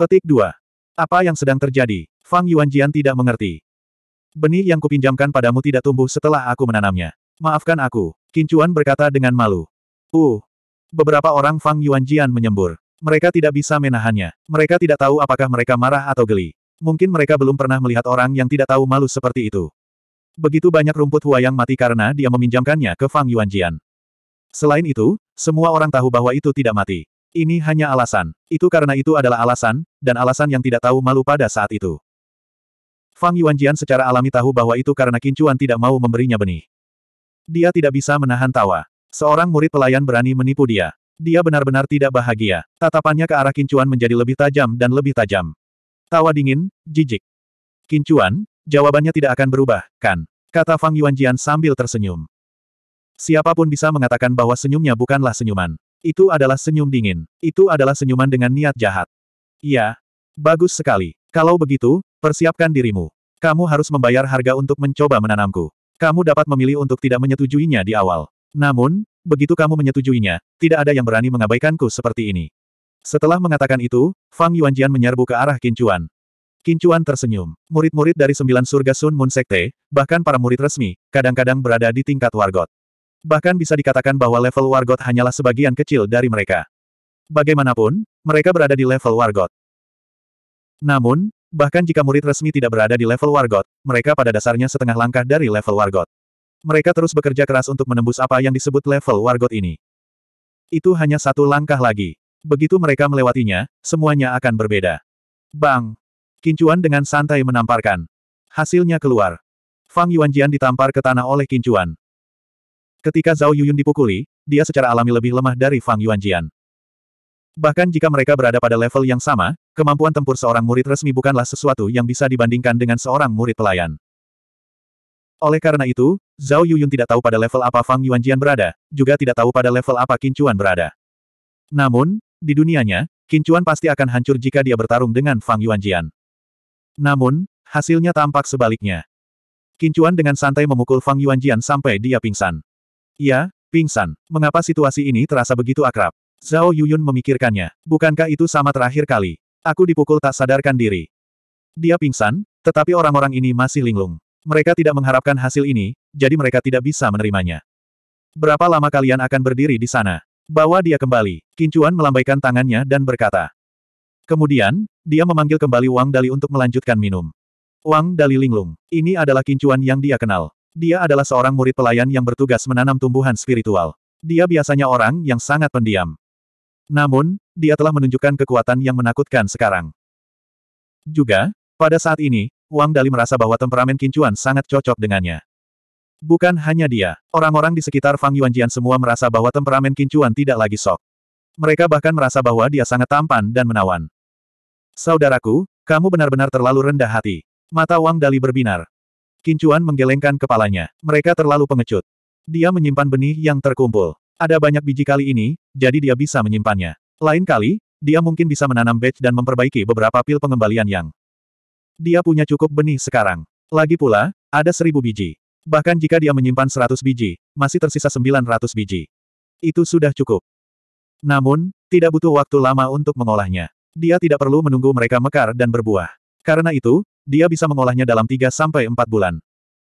Petik 2. Apa yang sedang terjadi? Fang Yuanjian tidak mengerti. Benih yang kupinjamkan padamu tidak tumbuh setelah aku menanamnya. Maafkan aku, Kincuan berkata dengan malu. Uh. Beberapa orang Fang Yuanjian menyembur. Mereka tidak bisa menahannya. Mereka tidak tahu apakah mereka marah atau geli. Mungkin mereka belum pernah melihat orang yang tidak tahu malu seperti itu. Begitu banyak rumput Huayang mati karena dia meminjamkannya ke Fang Yuanjian. Selain itu, semua orang tahu bahwa itu tidak mati. Ini hanya alasan. Itu karena itu adalah alasan, dan alasan yang tidak tahu malu pada saat itu. Fang Yuanjian secara alami tahu bahwa itu karena Kincuan tidak mau memberinya benih. Dia tidak bisa menahan tawa. Seorang murid pelayan berani menipu dia. Dia benar-benar tidak bahagia. Tatapannya ke arah Kincuan menjadi lebih tajam dan lebih tajam. Tawa dingin, jijik. Kincuan, jawabannya tidak akan berubah, kan? Kata Fang Yuanjian sambil tersenyum. Siapapun bisa mengatakan bahwa senyumnya bukanlah senyuman. Itu adalah senyum dingin. Itu adalah senyuman dengan niat jahat. Iya. Bagus sekali. Kalau begitu, persiapkan dirimu. Kamu harus membayar harga untuk mencoba menanamku. Kamu dapat memilih untuk tidak menyetujuinya di awal. Namun, begitu kamu menyetujuinya, tidak ada yang berani mengabaikanku seperti ini. Setelah mengatakan itu, Fang Yuanjian menyerbu ke arah Kincuan. Kincuan tersenyum. Murid-murid dari sembilan surga Sun Moon Sekte, bahkan para murid resmi, kadang-kadang berada di tingkat wargot. Bahkan bisa dikatakan bahwa level wargot hanyalah sebagian kecil dari mereka. Bagaimanapun, mereka berada di level wargot. Namun, bahkan jika murid resmi tidak berada di level wargot, mereka pada dasarnya setengah langkah dari level wargot. Mereka terus bekerja keras untuk menembus apa yang disebut level wargot ini. Itu hanya satu langkah lagi. Begitu mereka melewatinya, semuanya akan berbeda. Bang! Kincuan dengan santai menamparkan. Hasilnya keluar. Fang Yuanjian ditampar ke tanah oleh Kincuan. Ketika Zhao Yuyun dipukuli, dia secara alami lebih lemah dari Fang Yuanjian. Bahkan jika mereka berada pada level yang sama, kemampuan tempur seorang murid resmi bukanlah sesuatu yang bisa dibandingkan dengan seorang murid pelayan. Oleh karena itu, Zhao Yuyun tidak tahu pada level apa Fang Yuanjian berada, juga tidak tahu pada level apa Kincuan berada. Namun, di dunianya, Kincuan pasti akan hancur jika dia bertarung dengan Fang Yuanjian. Namun, hasilnya tampak sebaliknya. Kincuan dengan santai memukul Fang Yuanjian sampai dia pingsan. Ya, pingsan. Mengapa situasi ini terasa begitu akrab? Zhao Yuyun memikirkannya. Bukankah itu sama terakhir kali? Aku dipukul tak sadarkan diri. Dia pingsan, tetapi orang-orang ini masih linglung. Mereka tidak mengharapkan hasil ini, jadi mereka tidak bisa menerimanya. Berapa lama kalian akan berdiri di sana? Bawa dia kembali. Kincuan melambaikan tangannya dan berkata. Kemudian, dia memanggil kembali Wang Dali untuk melanjutkan minum. Wang Dali linglung. Ini adalah kincuan yang dia kenal. Dia adalah seorang murid pelayan yang bertugas menanam tumbuhan spiritual. Dia biasanya orang yang sangat pendiam. Namun, dia telah menunjukkan kekuatan yang menakutkan sekarang. Juga, pada saat ini, Wang Dali merasa bahwa temperamen Kincuan sangat cocok dengannya. Bukan hanya dia, orang-orang di sekitar Fang Yuanjian semua merasa bahwa temperamen Kincuan tidak lagi sok. Mereka bahkan merasa bahwa dia sangat tampan dan menawan. Saudaraku, kamu benar-benar terlalu rendah hati. Mata Wang Dali berbinar. Kincuan menggelengkan kepalanya. Mereka terlalu pengecut. Dia menyimpan benih yang terkumpul. Ada banyak biji kali ini, jadi dia bisa menyimpannya. Lain kali, dia mungkin bisa menanam batch dan memperbaiki beberapa pil pengembalian yang. Dia punya cukup benih sekarang. Lagi pula, ada seribu biji. Bahkan jika dia menyimpan seratus biji, masih tersisa sembilan ratus biji. Itu sudah cukup. Namun, tidak butuh waktu lama untuk mengolahnya. Dia tidak perlu menunggu mereka mekar dan berbuah. Karena itu, dia bisa mengolahnya dalam tiga sampai empat bulan.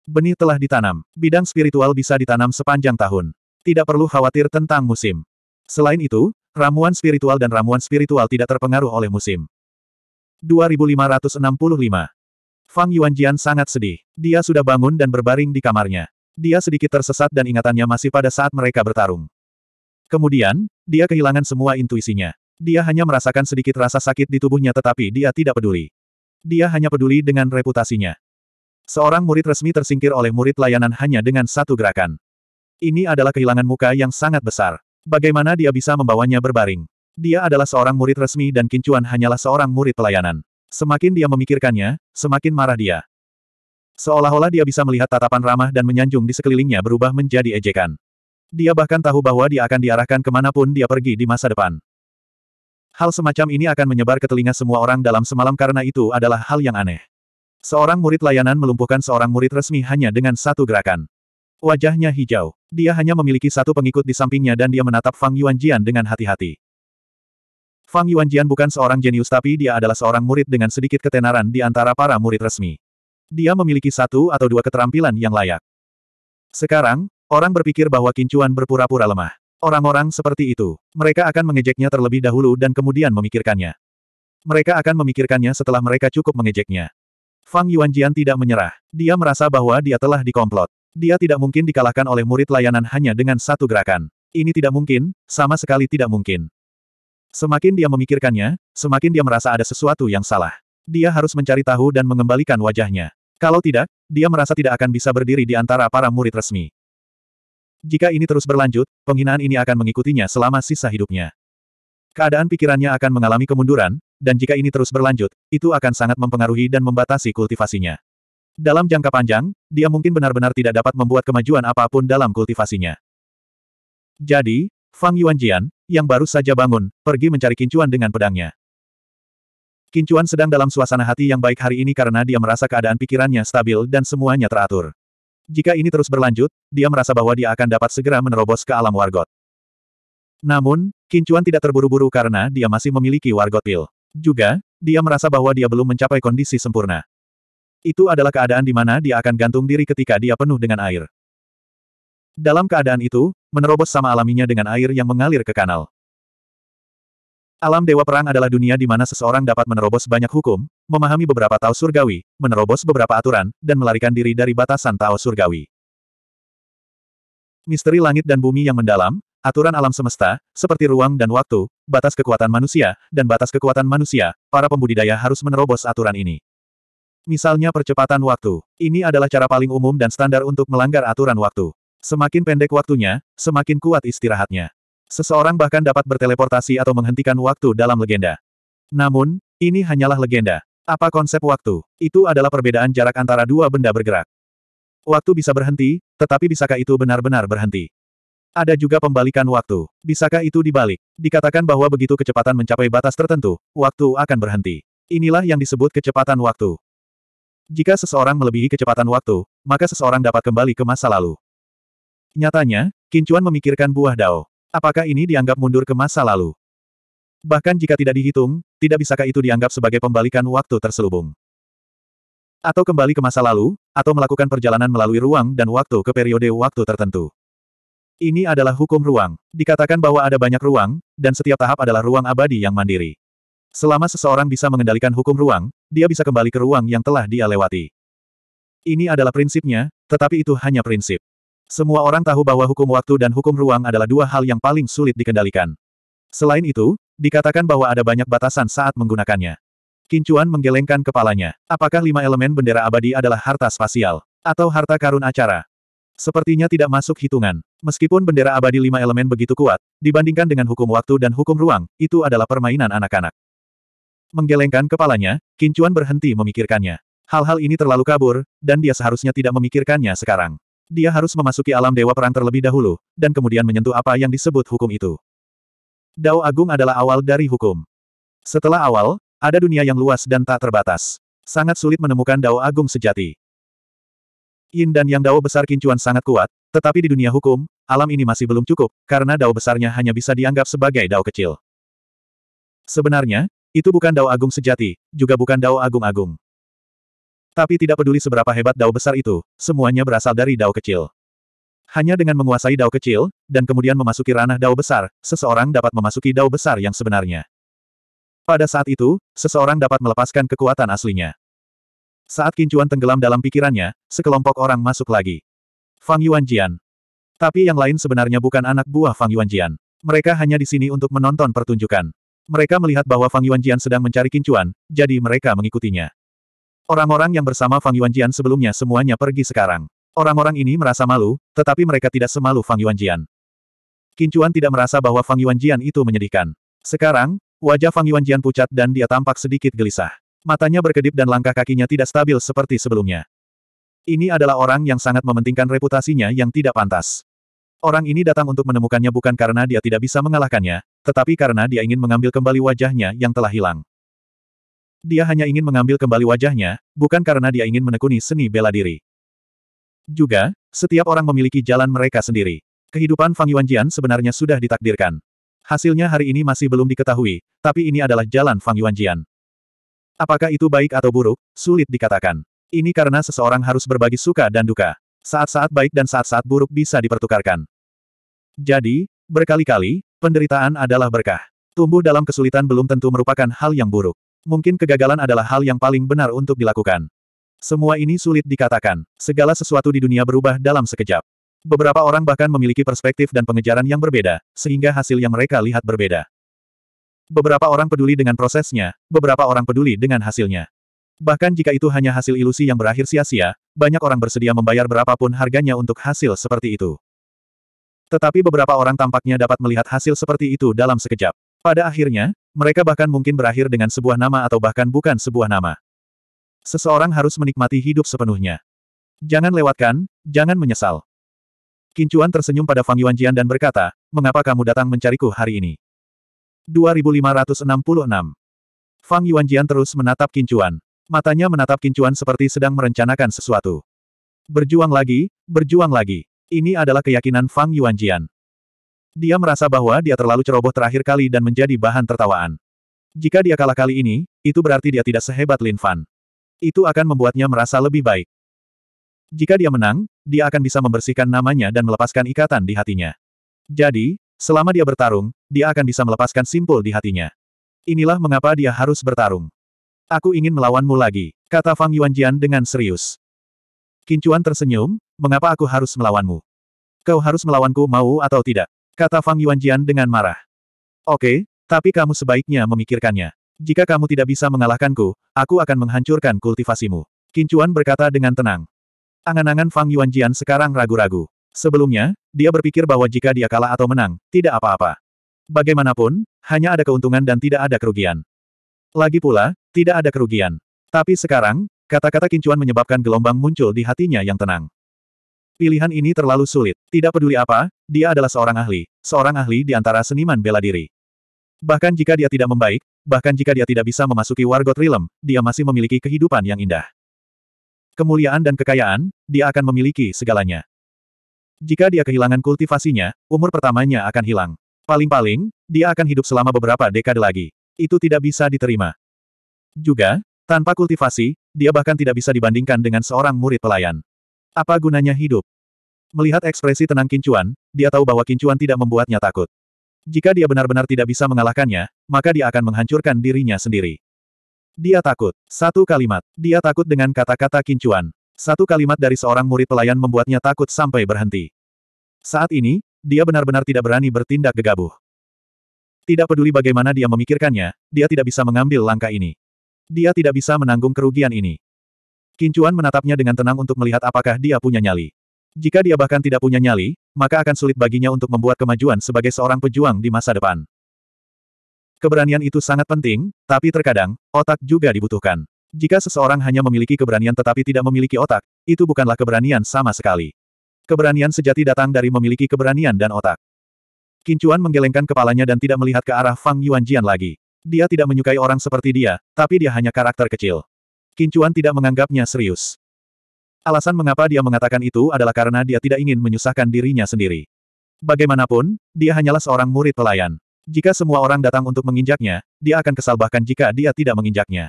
Benih telah ditanam. Bidang spiritual bisa ditanam sepanjang tahun. Tidak perlu khawatir tentang musim. Selain itu, ramuan spiritual dan ramuan spiritual tidak terpengaruh oleh musim. 2565. Fang Yuanjian sangat sedih. Dia sudah bangun dan berbaring di kamarnya. Dia sedikit tersesat dan ingatannya masih pada saat mereka bertarung. Kemudian, dia kehilangan semua intuisinya. Dia hanya merasakan sedikit rasa sakit di tubuhnya tetapi dia tidak peduli. Dia hanya peduli dengan reputasinya. Seorang murid resmi tersingkir oleh murid layanan hanya dengan satu gerakan. Ini adalah kehilangan muka yang sangat besar. Bagaimana dia bisa membawanya berbaring? Dia adalah seorang murid resmi dan Kincuan hanyalah seorang murid pelayanan. Semakin dia memikirkannya, semakin marah dia. Seolah-olah dia bisa melihat tatapan ramah dan menyanjung di sekelilingnya berubah menjadi ejekan. Dia bahkan tahu bahwa dia akan diarahkan kemanapun dia pergi di masa depan. Hal semacam ini akan menyebar ke telinga semua orang dalam semalam karena itu adalah hal yang aneh. Seorang murid layanan melumpuhkan seorang murid resmi hanya dengan satu gerakan. Wajahnya hijau. Dia hanya memiliki satu pengikut di sampingnya dan dia menatap Fang Yuan Jian dengan hati-hati. Fang Yuanjian bukan seorang jenius tapi dia adalah seorang murid dengan sedikit ketenaran di antara para murid resmi. Dia memiliki satu atau dua keterampilan yang layak. Sekarang, orang berpikir bahwa Kincuan berpura-pura lemah. Orang-orang seperti itu, mereka akan mengejeknya terlebih dahulu dan kemudian memikirkannya. Mereka akan memikirkannya setelah mereka cukup mengejeknya. Fang Yuanjian tidak menyerah. Dia merasa bahwa dia telah dikomplot. Dia tidak mungkin dikalahkan oleh murid layanan hanya dengan satu gerakan. Ini tidak mungkin, sama sekali tidak mungkin. Semakin dia memikirkannya, semakin dia merasa ada sesuatu yang salah. Dia harus mencari tahu dan mengembalikan wajahnya. Kalau tidak, dia merasa tidak akan bisa berdiri di antara para murid resmi. Jika ini terus berlanjut, penghinaan ini akan mengikutinya selama sisa hidupnya. Keadaan pikirannya akan mengalami kemunduran, dan jika ini terus berlanjut, itu akan sangat mempengaruhi dan membatasi kultivasinya. Dalam jangka panjang, dia mungkin benar-benar tidak dapat membuat kemajuan apapun dalam kultivasinya. Jadi, Fang Yuanjian, yang baru saja bangun, pergi mencari Kincuan dengan pedangnya. Kincuan sedang dalam suasana hati yang baik hari ini karena dia merasa keadaan pikirannya stabil dan semuanya teratur. Jika ini terus berlanjut, dia merasa bahwa dia akan dapat segera menerobos ke alam wargot. Namun, Kincuan tidak terburu-buru karena dia masih memiliki wargot pil. Juga, dia merasa bahwa dia belum mencapai kondisi sempurna. Itu adalah keadaan di mana dia akan gantung diri ketika dia penuh dengan air. Dalam keadaan itu, menerobos sama alaminya dengan air yang mengalir ke kanal. Alam Dewa Perang adalah dunia di mana seseorang dapat menerobos banyak hukum, memahami beberapa Tao Surgawi, menerobos beberapa aturan, dan melarikan diri dari batasan Tao Surgawi. Misteri langit dan bumi yang mendalam, aturan alam semesta, seperti ruang dan waktu, batas kekuatan manusia, dan batas kekuatan manusia, para pembudidaya harus menerobos aturan ini. Misalnya percepatan waktu. Ini adalah cara paling umum dan standar untuk melanggar aturan waktu. Semakin pendek waktunya, semakin kuat istirahatnya. Seseorang bahkan dapat berteleportasi atau menghentikan waktu dalam legenda. Namun, ini hanyalah legenda. Apa konsep waktu? Itu adalah perbedaan jarak antara dua benda bergerak. Waktu bisa berhenti, tetapi bisakah itu benar-benar berhenti? Ada juga pembalikan waktu. Bisakah itu dibalik? Dikatakan bahwa begitu kecepatan mencapai batas tertentu, waktu akan berhenti. Inilah yang disebut kecepatan waktu. Jika seseorang melebihi kecepatan waktu, maka seseorang dapat kembali ke masa lalu. Nyatanya, Kincuan memikirkan buah dao. Apakah ini dianggap mundur ke masa lalu? Bahkan jika tidak dihitung, tidak bisakah itu dianggap sebagai pembalikan waktu terselubung? Atau kembali ke masa lalu, atau melakukan perjalanan melalui ruang dan waktu ke periode waktu tertentu. Ini adalah hukum ruang. Dikatakan bahwa ada banyak ruang, dan setiap tahap adalah ruang abadi yang mandiri. Selama seseorang bisa mengendalikan hukum ruang, dia bisa kembali ke ruang yang telah dia lewati. Ini adalah prinsipnya, tetapi itu hanya prinsip. Semua orang tahu bahwa hukum waktu dan hukum ruang adalah dua hal yang paling sulit dikendalikan. Selain itu, dikatakan bahwa ada banyak batasan saat menggunakannya. Kincuan menggelengkan kepalanya. Apakah lima elemen bendera abadi adalah harta spasial? Atau harta karun acara? Sepertinya tidak masuk hitungan. Meskipun bendera abadi lima elemen begitu kuat, dibandingkan dengan hukum waktu dan hukum ruang, itu adalah permainan anak-anak. Menggelengkan kepalanya, Kincuan berhenti memikirkannya. Hal-hal ini terlalu kabur, dan dia seharusnya tidak memikirkannya sekarang. Dia harus memasuki alam dewa perang terlebih dahulu, dan kemudian menyentuh apa yang disebut hukum itu. Dao Agung adalah awal dari hukum. Setelah awal, ada dunia yang luas dan tak terbatas. Sangat sulit menemukan Dao Agung sejati. Yin dan Yang Dao besar kincuan sangat kuat, tetapi di dunia hukum, alam ini masih belum cukup, karena Dao besarnya hanya bisa dianggap sebagai Dao kecil. Sebenarnya, itu bukan Dao Agung sejati, juga bukan Dao Agung-Agung. Tapi tidak peduli seberapa hebat dao besar itu, semuanya berasal dari dao kecil. Hanya dengan menguasai dao kecil, dan kemudian memasuki ranah dao besar, seseorang dapat memasuki dao besar yang sebenarnya. Pada saat itu, seseorang dapat melepaskan kekuatan aslinya. Saat kincuan tenggelam dalam pikirannya, sekelompok orang masuk lagi. Fang Yuan Jian. Tapi yang lain sebenarnya bukan anak buah Fang Yuan Jian. Mereka hanya di sini untuk menonton pertunjukan. Mereka melihat bahwa Fang Yuan Jian sedang mencari kincuan, jadi mereka mengikutinya. Orang-orang yang bersama Fang Yuanjian sebelumnya semuanya pergi sekarang. Orang-orang ini merasa malu, tetapi mereka tidak semalu Fang Yuanjian. Kincuan tidak merasa bahwa Fang Yuanjian itu menyedihkan. Sekarang, wajah Fang Yuanjian pucat dan dia tampak sedikit gelisah. Matanya berkedip dan langkah kakinya tidak stabil seperti sebelumnya. Ini adalah orang yang sangat mementingkan reputasinya yang tidak pantas. Orang ini datang untuk menemukannya bukan karena dia tidak bisa mengalahkannya, tetapi karena dia ingin mengambil kembali wajahnya yang telah hilang. Dia hanya ingin mengambil kembali wajahnya, bukan karena dia ingin menekuni seni bela diri. Juga, setiap orang memiliki jalan mereka sendiri. Kehidupan Fang Yuanjian sebenarnya sudah ditakdirkan. Hasilnya hari ini masih belum diketahui, tapi ini adalah jalan Fang Yuanjian. Apakah itu baik atau buruk, sulit dikatakan. Ini karena seseorang harus berbagi suka dan duka. Saat-saat baik dan saat-saat buruk bisa dipertukarkan. Jadi, berkali-kali, penderitaan adalah berkah. Tumbuh dalam kesulitan belum tentu merupakan hal yang buruk. Mungkin kegagalan adalah hal yang paling benar untuk dilakukan. Semua ini sulit dikatakan. Segala sesuatu di dunia berubah dalam sekejap. Beberapa orang bahkan memiliki perspektif dan pengejaran yang berbeda, sehingga hasil yang mereka lihat berbeda. Beberapa orang peduli dengan prosesnya, beberapa orang peduli dengan hasilnya. Bahkan jika itu hanya hasil ilusi yang berakhir sia-sia, banyak orang bersedia membayar berapapun harganya untuk hasil seperti itu. Tetapi beberapa orang tampaknya dapat melihat hasil seperti itu dalam sekejap. Pada akhirnya, mereka bahkan mungkin berakhir dengan sebuah nama atau bahkan bukan sebuah nama. Seseorang harus menikmati hidup sepenuhnya. Jangan lewatkan, jangan menyesal. Kincuan tersenyum pada Fang Yuanjian dan berkata, mengapa kamu datang mencariku hari ini? 2566 Fang Yuanjian terus menatap Kincuan. Matanya menatap Kincuan seperti sedang merencanakan sesuatu. Berjuang lagi, berjuang lagi. Ini adalah keyakinan Fang Yuanjian. Dia merasa bahwa dia terlalu ceroboh terakhir kali dan menjadi bahan tertawaan. Jika dia kalah kali ini, itu berarti dia tidak sehebat Lin Fan. Itu akan membuatnya merasa lebih baik. Jika dia menang, dia akan bisa membersihkan namanya dan melepaskan ikatan di hatinya. Jadi, selama dia bertarung, dia akan bisa melepaskan simpul di hatinya. Inilah mengapa dia harus bertarung. Aku ingin melawanmu lagi, kata Fang Yuanjian dengan serius. Kincuan tersenyum, mengapa aku harus melawanmu? Kau harus melawanku mau atau tidak? Kata Fang Yuanjian dengan marah. Oke, tapi kamu sebaiknya memikirkannya. Jika kamu tidak bisa mengalahkanku, aku akan menghancurkan kultivasimu. Kincuan berkata dengan tenang. Angan-angan Fang Yuanjian sekarang ragu-ragu. Sebelumnya, dia berpikir bahwa jika dia kalah atau menang, tidak apa-apa. Bagaimanapun, hanya ada keuntungan dan tidak ada kerugian. Lagi pula, tidak ada kerugian. Tapi sekarang, kata-kata Kincuan menyebabkan gelombang muncul di hatinya yang tenang. Pilihan ini terlalu sulit. Tidak peduli apa, dia adalah seorang ahli. Seorang ahli di antara seniman bela diri. Bahkan jika dia tidak membaik, bahkan jika dia tidak bisa memasuki Wargot Realm, dia masih memiliki kehidupan yang indah. Kemuliaan dan kekayaan, dia akan memiliki segalanya. Jika dia kehilangan kultivasinya, umur pertamanya akan hilang. Paling-paling, dia akan hidup selama beberapa dekade lagi. Itu tidak bisa diterima. Juga, tanpa kultivasi, dia bahkan tidak bisa dibandingkan dengan seorang murid pelayan. Apa gunanya hidup? Melihat ekspresi tenang Kincuan, dia tahu bahwa Kincuan tidak membuatnya takut. Jika dia benar-benar tidak bisa mengalahkannya, maka dia akan menghancurkan dirinya sendiri. Dia takut. Satu kalimat. Dia takut dengan kata-kata Kincuan. Satu kalimat dari seorang murid pelayan membuatnya takut sampai berhenti. Saat ini, dia benar-benar tidak berani bertindak gegabah. Tidak peduli bagaimana dia memikirkannya, dia tidak bisa mengambil langkah ini. Dia tidak bisa menanggung kerugian ini. Kincuan menatapnya dengan tenang untuk melihat apakah dia punya nyali. Jika dia bahkan tidak punya nyali, maka akan sulit baginya untuk membuat kemajuan sebagai seorang pejuang di masa depan. Keberanian itu sangat penting, tapi terkadang, otak juga dibutuhkan. Jika seseorang hanya memiliki keberanian tetapi tidak memiliki otak, itu bukanlah keberanian sama sekali. Keberanian sejati datang dari memiliki keberanian dan otak. Kincuan menggelengkan kepalanya dan tidak melihat ke arah Fang Yuanjian lagi. Dia tidak menyukai orang seperti dia, tapi dia hanya karakter kecil. Kincuan tidak menganggapnya serius. Alasan mengapa dia mengatakan itu adalah karena dia tidak ingin menyusahkan dirinya sendiri. Bagaimanapun, dia hanyalah seorang murid pelayan. Jika semua orang datang untuk menginjaknya, dia akan kesal bahkan jika dia tidak menginjaknya.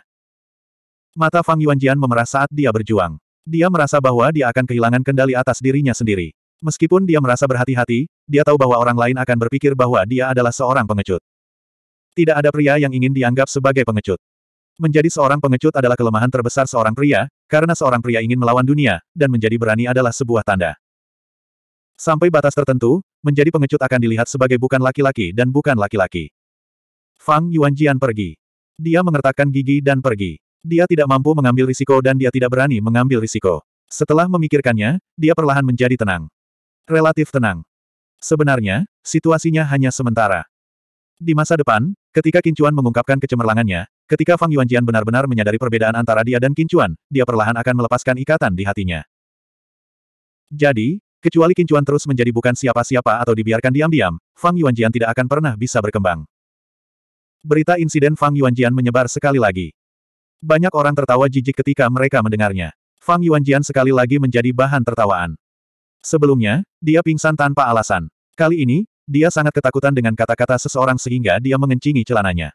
Mata Fang Yuanjian memerah saat dia berjuang. Dia merasa bahwa dia akan kehilangan kendali atas dirinya sendiri. Meskipun dia merasa berhati-hati, dia tahu bahwa orang lain akan berpikir bahwa dia adalah seorang pengecut. Tidak ada pria yang ingin dianggap sebagai pengecut. Menjadi seorang pengecut adalah kelemahan terbesar seorang pria, karena seorang pria ingin melawan dunia, dan menjadi berani adalah sebuah tanda. Sampai batas tertentu, menjadi pengecut akan dilihat sebagai bukan laki-laki dan bukan laki-laki. Fang Yuanjian pergi. Dia mengertakkan gigi dan pergi. Dia tidak mampu mengambil risiko dan dia tidak berani mengambil risiko. Setelah memikirkannya, dia perlahan menjadi tenang. Relatif tenang. Sebenarnya, situasinya hanya sementara. Di masa depan, ketika Kincuan mengungkapkan kecemerlangannya, ketika Fang Yuanjian benar-benar menyadari perbedaan antara dia dan Kincuan, dia perlahan akan melepaskan ikatan di hatinya. Jadi, kecuali Kincuan terus menjadi bukan siapa-siapa atau dibiarkan diam-diam, Fang Yuanjian tidak akan pernah bisa berkembang. Berita insiden Fang Yuanjian menyebar sekali lagi. Banyak orang tertawa jijik ketika mereka mendengarnya. Fang Yuanjian sekali lagi menjadi bahan tertawaan. Sebelumnya, dia pingsan tanpa alasan. Kali ini, dia sangat ketakutan dengan kata-kata seseorang sehingga dia mengencingi celananya.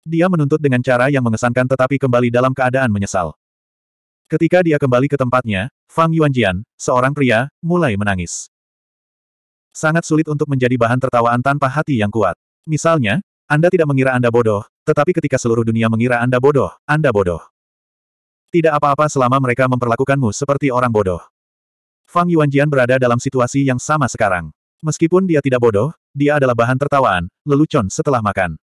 Dia menuntut dengan cara yang mengesankan tetapi kembali dalam keadaan menyesal. Ketika dia kembali ke tempatnya, Fang Yuanjian, seorang pria, mulai menangis. Sangat sulit untuk menjadi bahan tertawaan tanpa hati yang kuat. Misalnya, Anda tidak mengira Anda bodoh, tetapi ketika seluruh dunia mengira Anda bodoh, Anda bodoh. Tidak apa-apa selama mereka memperlakukanmu seperti orang bodoh. Fang Yuanjian berada dalam situasi yang sama sekarang. Meskipun dia tidak bodoh, dia adalah bahan tertawaan, lelucon setelah makan.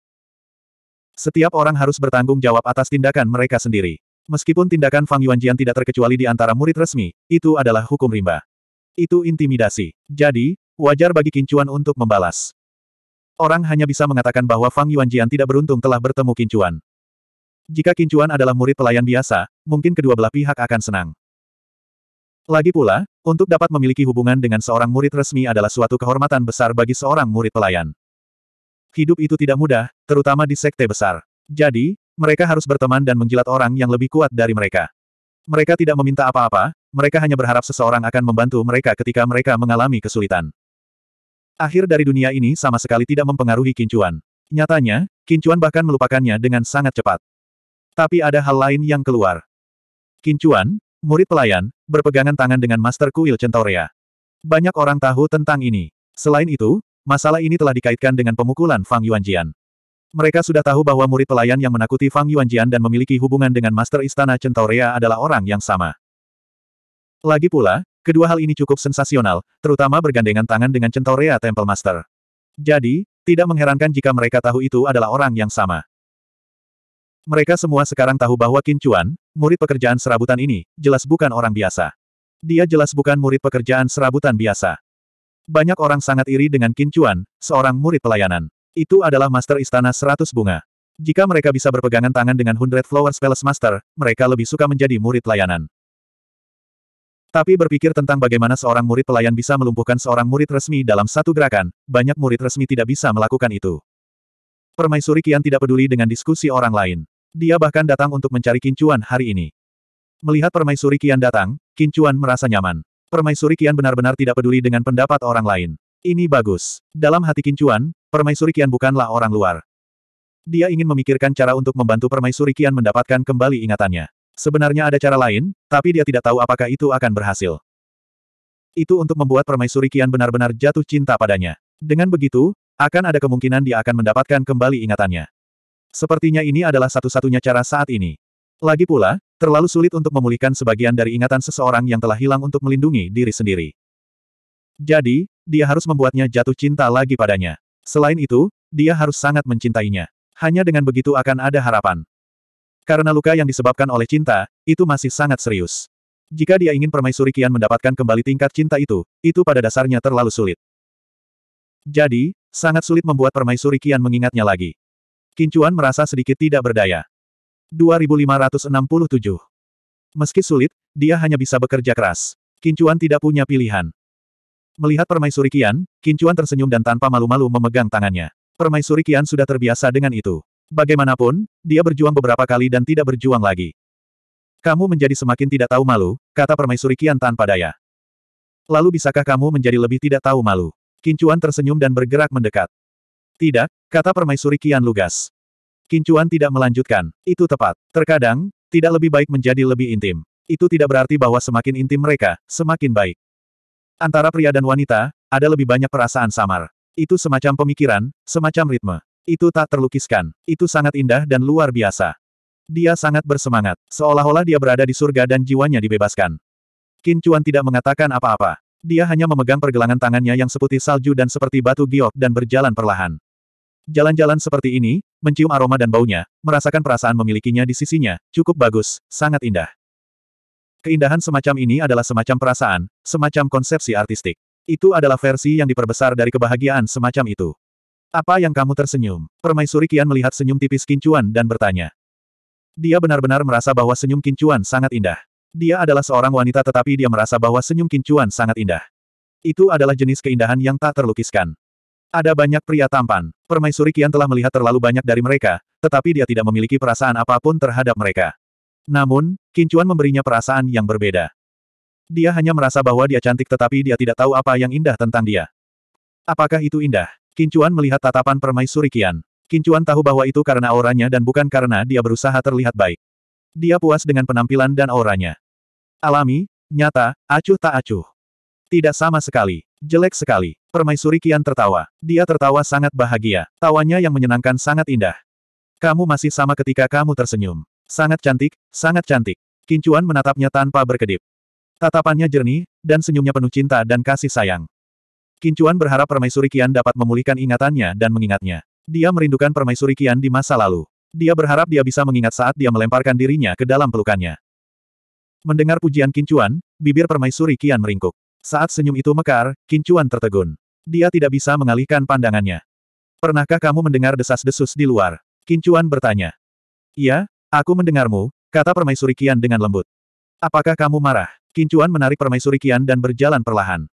Setiap orang harus bertanggung jawab atas tindakan mereka sendiri. Meskipun tindakan Fang Yuanjian tidak terkecuali di antara murid resmi, itu adalah hukum rimba. Itu intimidasi. Jadi, wajar bagi Kincuan untuk membalas. Orang hanya bisa mengatakan bahwa Fang Yuanjian tidak beruntung telah bertemu Kincuan. Jika Kincuan adalah murid pelayan biasa, mungkin kedua belah pihak akan senang. Lagi pula, untuk dapat memiliki hubungan dengan seorang murid resmi adalah suatu kehormatan besar bagi seorang murid pelayan. Hidup itu tidak mudah, terutama di sekte besar. Jadi, mereka harus berteman dan menjilat orang yang lebih kuat dari mereka. Mereka tidak meminta apa-apa, mereka hanya berharap seseorang akan membantu mereka ketika mereka mengalami kesulitan. Akhir dari dunia ini sama sekali tidak mempengaruhi kincuan. Nyatanya, kincuan bahkan melupakannya dengan sangat cepat. Tapi ada hal lain yang keluar. Kincuan, Murid pelayan, berpegangan tangan dengan Master Kuil Centaurea. Banyak orang tahu tentang ini. Selain itu, masalah ini telah dikaitkan dengan pemukulan Fang Yuanjian. Mereka sudah tahu bahwa murid pelayan yang menakuti Fang Yuanjian dan memiliki hubungan dengan Master Istana Centaurea adalah orang yang sama. Lagi pula, kedua hal ini cukup sensasional, terutama bergandengan tangan dengan Centaurea Temple Master. Jadi, tidak mengherankan jika mereka tahu itu adalah orang yang sama. Mereka semua sekarang tahu bahwa Qin Chuan, murid pekerjaan serabutan ini, jelas bukan orang biasa. Dia jelas bukan murid pekerjaan serabutan biasa. Banyak orang sangat iri dengan Qin Chuan, seorang murid pelayanan. Itu adalah Master Istana Seratus Bunga. Jika mereka bisa berpegangan tangan dengan Hundred Flowers Palace Master, mereka lebih suka menjadi murid pelayanan. Tapi berpikir tentang bagaimana seorang murid pelayan bisa melumpuhkan seorang murid resmi dalam satu gerakan, banyak murid resmi tidak bisa melakukan itu. Permaisuri Kian tidak peduli dengan diskusi orang lain. Dia bahkan datang untuk mencari Kincuan hari ini. Melihat permaisuri Kian datang, Kincuan merasa nyaman. Permaisuri Kian benar-benar tidak peduli dengan pendapat orang lain. Ini bagus. Dalam hati Kincuan, permaisuri Kian bukanlah orang luar. Dia ingin memikirkan cara untuk membantu permaisuri Kian mendapatkan kembali ingatannya. Sebenarnya ada cara lain, tapi dia tidak tahu apakah itu akan berhasil. Itu untuk membuat permaisuri Kian benar-benar jatuh cinta padanya. Dengan begitu, akan ada kemungkinan dia akan mendapatkan kembali ingatannya. Sepertinya ini adalah satu-satunya cara saat ini. Lagi pula, terlalu sulit untuk memulihkan sebagian dari ingatan seseorang yang telah hilang untuk melindungi diri sendiri. Jadi, dia harus membuatnya jatuh cinta lagi padanya. Selain itu, dia harus sangat mencintainya. Hanya dengan begitu akan ada harapan. Karena luka yang disebabkan oleh cinta, itu masih sangat serius. Jika dia ingin permaisuri Kian mendapatkan kembali tingkat cinta itu, itu pada dasarnya terlalu sulit. Jadi, sangat sulit membuat permaisuri Kian mengingatnya lagi. Kincuan merasa sedikit tidak berdaya. 2567. Meski sulit, dia hanya bisa bekerja keras. Kincuan tidak punya pilihan. Melihat Permaisuri Kian, Kincuan tersenyum dan tanpa malu-malu memegang tangannya. Permaisuri Kian sudah terbiasa dengan itu. Bagaimanapun, dia berjuang beberapa kali dan tidak berjuang lagi. Kamu menjadi semakin tidak tahu malu, kata Permaisuri Kian tanpa daya. Lalu bisakah kamu menjadi lebih tidak tahu malu? Kincuan tersenyum dan bergerak mendekat. Tidak, kata permaisuri Kian lugas. Kincuan tidak melanjutkan, itu tepat. Terkadang, tidak lebih baik menjadi lebih intim. Itu tidak berarti bahwa semakin intim mereka, semakin baik. Antara pria dan wanita, ada lebih banyak perasaan samar. Itu semacam pemikiran, semacam ritme. Itu tak terlukiskan, itu sangat indah dan luar biasa. Dia sangat bersemangat, seolah-olah dia berada di surga dan jiwanya dibebaskan. Qin Chuan tidak mengatakan apa-apa. Dia hanya memegang pergelangan tangannya yang seputih salju dan seperti batu giok dan berjalan perlahan. Jalan-jalan seperti ini, mencium aroma dan baunya, merasakan perasaan memilikinya di sisinya, cukup bagus, sangat indah. Keindahan semacam ini adalah semacam perasaan, semacam konsepsi artistik. Itu adalah versi yang diperbesar dari kebahagiaan semacam itu. Apa yang kamu tersenyum? Permaisuri Kian melihat senyum tipis Kincuan dan bertanya. Dia benar-benar merasa bahwa senyum Kincuan sangat indah. Dia adalah seorang wanita tetapi dia merasa bahwa senyum Kincuan sangat indah. Itu adalah jenis keindahan yang tak terlukiskan. Ada banyak pria tampan. Permaisuri Kian telah melihat terlalu banyak dari mereka, tetapi dia tidak memiliki perasaan apapun terhadap mereka. Namun, Kincuan memberinya perasaan yang berbeda. Dia hanya merasa bahwa dia cantik tetapi dia tidak tahu apa yang indah tentang dia. Apakah itu indah? Kincuan melihat tatapan permaisuri Kian. Kincuan tahu bahwa itu karena auranya dan bukan karena dia berusaha terlihat baik. Dia puas dengan penampilan dan auranya. Alami, nyata, acuh tak acuh. Tidak sama sekali. Jelek sekali. Permaisuri Kian tertawa. Dia tertawa sangat bahagia. Tawanya yang menyenangkan sangat indah. Kamu masih sama ketika kamu tersenyum. Sangat cantik, sangat cantik. Kincuan menatapnya tanpa berkedip. Tatapannya jernih, dan senyumnya penuh cinta dan kasih sayang. Kincuan berharap Permaisuri Kian dapat memulihkan ingatannya dan mengingatnya. Dia merindukan Permaisuri Kian di masa lalu. Dia berharap dia bisa mengingat saat dia melemparkan dirinya ke dalam pelukannya. Mendengar pujian Kincuan, bibir Permaisuri Kian meringkuk. Saat senyum itu mekar, Kincuan tertegun. Dia tidak bisa mengalihkan pandangannya. Pernahkah kamu mendengar desas-desus di luar? Kincuan bertanya. Iya, aku mendengarmu, kata Permaisuri Kian dengan lembut. Apakah kamu marah? Kincuan menarik Permaisuri Kian dan berjalan perlahan.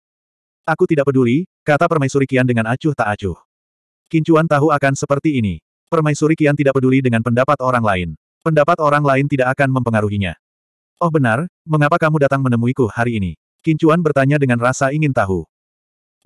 Aku tidak peduli, kata Permaisuri Kian dengan acuh tak acuh. Kincuan tahu akan seperti ini. Permaisuri Kian tidak peduli dengan pendapat orang lain. Pendapat orang lain tidak akan mempengaruhinya. Oh benar, mengapa kamu datang menemuiku hari ini? Kincuan bertanya dengan rasa ingin tahu.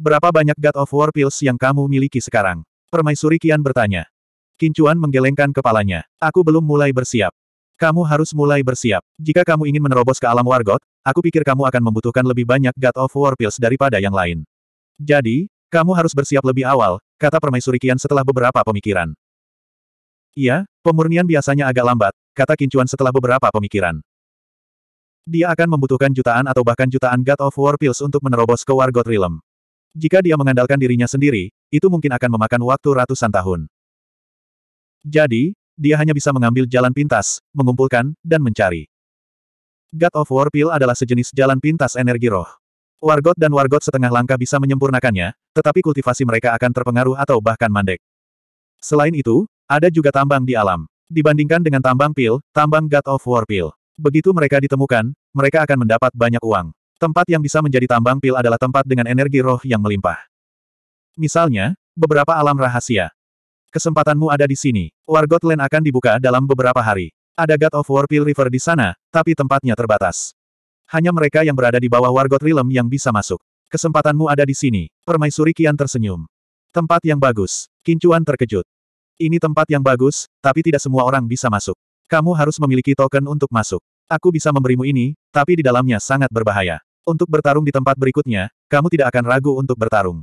Berapa banyak God of War Pills yang kamu miliki sekarang? Permaisuri Kian bertanya. Kincuan menggelengkan kepalanya. Aku belum mulai bersiap. Kamu harus mulai bersiap. Jika kamu ingin menerobos ke alam Wargot, aku pikir kamu akan membutuhkan lebih banyak God of War Pills daripada yang lain. Jadi, kamu harus bersiap lebih awal, kata Permaisuri Kian setelah beberapa pemikiran. Iya, pemurnian biasanya agak lambat, kata Kincuan setelah beberapa pemikiran. Dia akan membutuhkan jutaan atau bahkan jutaan God of War Pills untuk menerobos ke War God Realm. Jika dia mengandalkan dirinya sendiri, itu mungkin akan memakan waktu ratusan tahun. Jadi, dia hanya bisa mengambil jalan pintas, mengumpulkan, dan mencari. God of War Pill adalah sejenis jalan pintas energi roh. Wargot dan Wargot setengah langkah bisa menyempurnakannya, tetapi kultivasi mereka akan terpengaruh atau bahkan mandek. Selain itu, ada juga tambang di alam. Dibandingkan dengan tambang pil, tambang God of War Pill Begitu mereka ditemukan, mereka akan mendapat banyak uang. Tempat yang bisa menjadi tambang pil adalah tempat dengan energi roh yang melimpah. Misalnya, beberapa alam rahasia. Kesempatanmu ada di sini. Wargot Land akan dibuka dalam beberapa hari. Ada God of War Pill River di sana, tapi tempatnya terbatas. Hanya mereka yang berada di bawah Wargot Realm yang bisa masuk. Kesempatanmu ada di sini. Permaisuri Kian tersenyum. Tempat yang bagus. Kincuan terkejut. Ini tempat yang bagus, tapi tidak semua orang bisa masuk. Kamu harus memiliki token untuk masuk. Aku bisa memberimu ini, tapi di dalamnya sangat berbahaya. Untuk bertarung di tempat berikutnya, kamu tidak akan ragu untuk bertarung.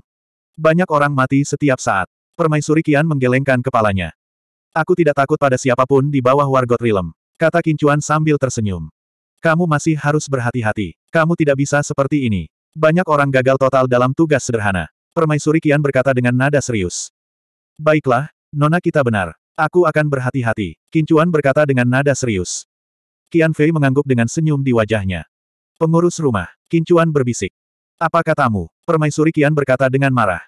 Banyak orang mati setiap saat. Permaisuri Kian menggelengkan kepalanya. Aku tidak takut pada siapapun di bawah Wargot Rilem. Kata Kincuan sambil tersenyum. Kamu masih harus berhati-hati. Kamu tidak bisa seperti ini. Banyak orang gagal total dalam tugas sederhana. Permaisuri Kian berkata dengan nada serius. Baiklah, Nona kita benar. Aku akan berhati-hati, Kincuan berkata dengan nada serius. Qian Fei mengangguk dengan senyum di wajahnya. Pengurus rumah, Kincuan berbisik. Apa katamu? Permaisuri Qian berkata dengan marah.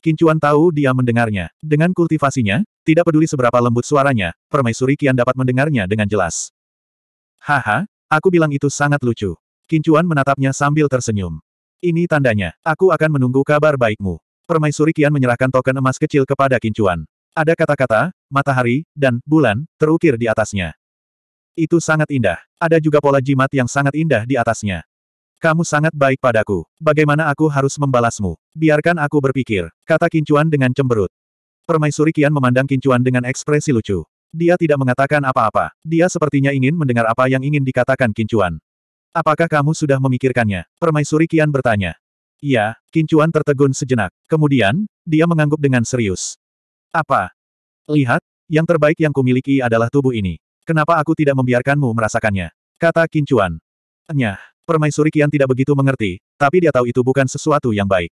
Kincuan tahu dia mendengarnya. Dengan kultivasinya, tidak peduli seberapa lembut suaranya, permaisuri Qian dapat mendengarnya dengan jelas. Haha, aku bilang itu sangat lucu. Kincuan menatapnya sambil tersenyum. Ini tandanya, aku akan menunggu kabar baikmu. Permaisuri Qian menyerahkan token emas kecil kepada Kincuan. Ada kata-kata, matahari, dan bulan, terukir di atasnya. Itu sangat indah. Ada juga pola jimat yang sangat indah di atasnya. Kamu sangat baik padaku. Bagaimana aku harus membalasmu? Biarkan aku berpikir, kata Kincuan dengan cemberut. Permaisuri Kian memandang Kincuan dengan ekspresi lucu. Dia tidak mengatakan apa-apa. Dia sepertinya ingin mendengar apa yang ingin dikatakan Kincuan. Apakah kamu sudah memikirkannya? Permaisuri Kian bertanya. Iya, Kincuan tertegun sejenak. Kemudian, dia mengangguk dengan serius. Apa? Lihat, yang terbaik yang kumiliki adalah tubuh ini. Kenapa aku tidak membiarkanmu merasakannya? Kata Kincuan. Nyah, permaisuri Kian tidak begitu mengerti, tapi dia tahu itu bukan sesuatu yang baik.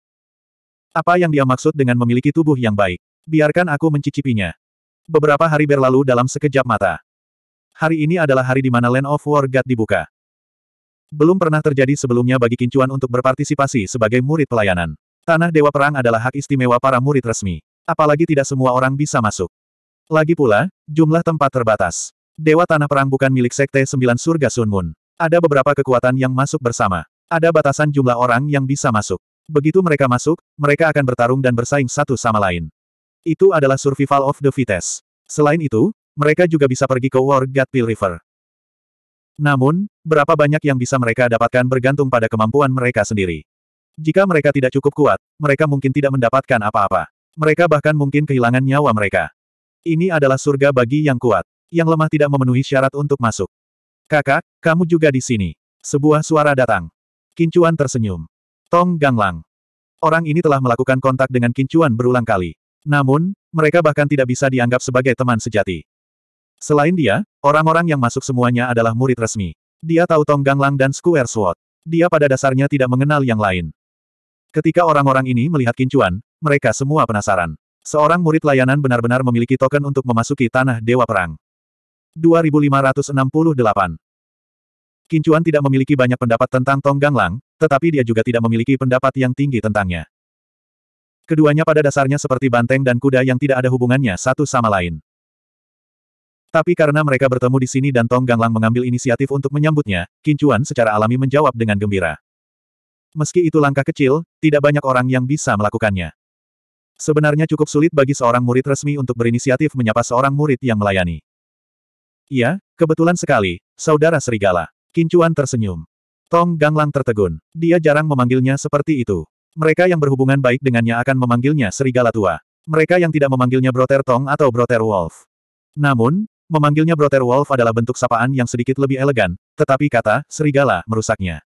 Apa yang dia maksud dengan memiliki tubuh yang baik? Biarkan aku mencicipinya. Beberapa hari berlalu dalam sekejap mata. Hari ini adalah hari di mana Land of War God dibuka. Belum pernah terjadi sebelumnya bagi Kincuan untuk berpartisipasi sebagai murid pelayanan. Tanah Dewa Perang adalah hak istimewa para murid resmi. Apalagi tidak semua orang bisa masuk. Lagi pula, jumlah tempat terbatas. Dewa Tanah Perang bukan milik Sekte Sembilan Surga Sun Moon. Ada beberapa kekuatan yang masuk bersama. Ada batasan jumlah orang yang bisa masuk. Begitu mereka masuk, mereka akan bertarung dan bersaing satu sama lain. Itu adalah survival of the fittest. Selain itu, mereka juga bisa pergi ke War God Pill River. Namun, berapa banyak yang bisa mereka dapatkan bergantung pada kemampuan mereka sendiri. Jika mereka tidak cukup kuat, mereka mungkin tidak mendapatkan apa-apa. Mereka bahkan mungkin kehilangan nyawa mereka. Ini adalah surga bagi yang kuat, yang lemah tidak memenuhi syarat untuk masuk. Kakak, kamu juga di sini. Sebuah suara datang. Kincuan tersenyum. Tong Ganglang. Orang ini telah melakukan kontak dengan Kincuan berulang kali. Namun, mereka bahkan tidak bisa dianggap sebagai teman sejati. Selain dia, orang-orang yang masuk semuanya adalah murid resmi. Dia tahu Tong Ganglang dan Square Sword. Dia pada dasarnya tidak mengenal yang lain. Ketika orang-orang ini melihat Kincuan, mereka semua penasaran. Seorang murid layanan benar-benar memiliki token untuk memasuki tanah Dewa Perang. 2568 Kincuan tidak memiliki banyak pendapat tentang Tong Ganglang, tetapi dia juga tidak memiliki pendapat yang tinggi tentangnya. Keduanya pada dasarnya seperti banteng dan kuda yang tidak ada hubungannya satu sama lain. Tapi karena mereka bertemu di sini dan Tong Ganglang mengambil inisiatif untuk menyambutnya, Kincuan secara alami menjawab dengan gembira. Meski itu langkah kecil, tidak banyak orang yang bisa melakukannya. Sebenarnya cukup sulit bagi seorang murid resmi untuk berinisiatif menyapa seorang murid yang melayani. Iya, kebetulan sekali, saudara serigala. Kincuan tersenyum. Tong Ganglang tertegun. Dia jarang memanggilnya seperti itu. Mereka yang berhubungan baik dengannya akan memanggilnya serigala tua. Mereka yang tidak memanggilnya Broter Tong atau Broter Wolf. Namun, memanggilnya Broter Wolf adalah bentuk sapaan yang sedikit lebih elegan, tetapi kata serigala merusaknya.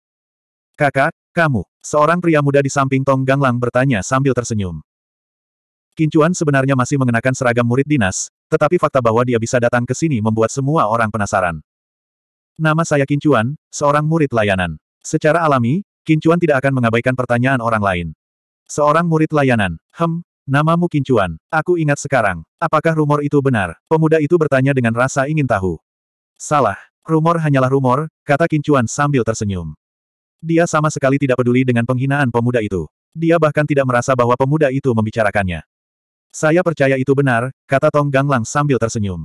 Kakak, kamu, seorang pria muda di samping Tong Ganglang bertanya sambil tersenyum. Kincuan sebenarnya masih mengenakan seragam murid dinas, tetapi fakta bahwa dia bisa datang ke sini membuat semua orang penasaran. Nama saya Kincuan, seorang murid layanan. Secara alami, Kincuan tidak akan mengabaikan pertanyaan orang lain. Seorang murid layanan. Hem, namamu Kincuan. Aku ingat sekarang. Apakah rumor itu benar? Pemuda itu bertanya dengan rasa ingin tahu. Salah. Rumor hanyalah rumor, kata Kincuan sambil tersenyum. Dia sama sekali tidak peduli dengan penghinaan pemuda itu. Dia bahkan tidak merasa bahwa pemuda itu membicarakannya. Saya percaya itu benar, kata Tong Ganglang sambil tersenyum.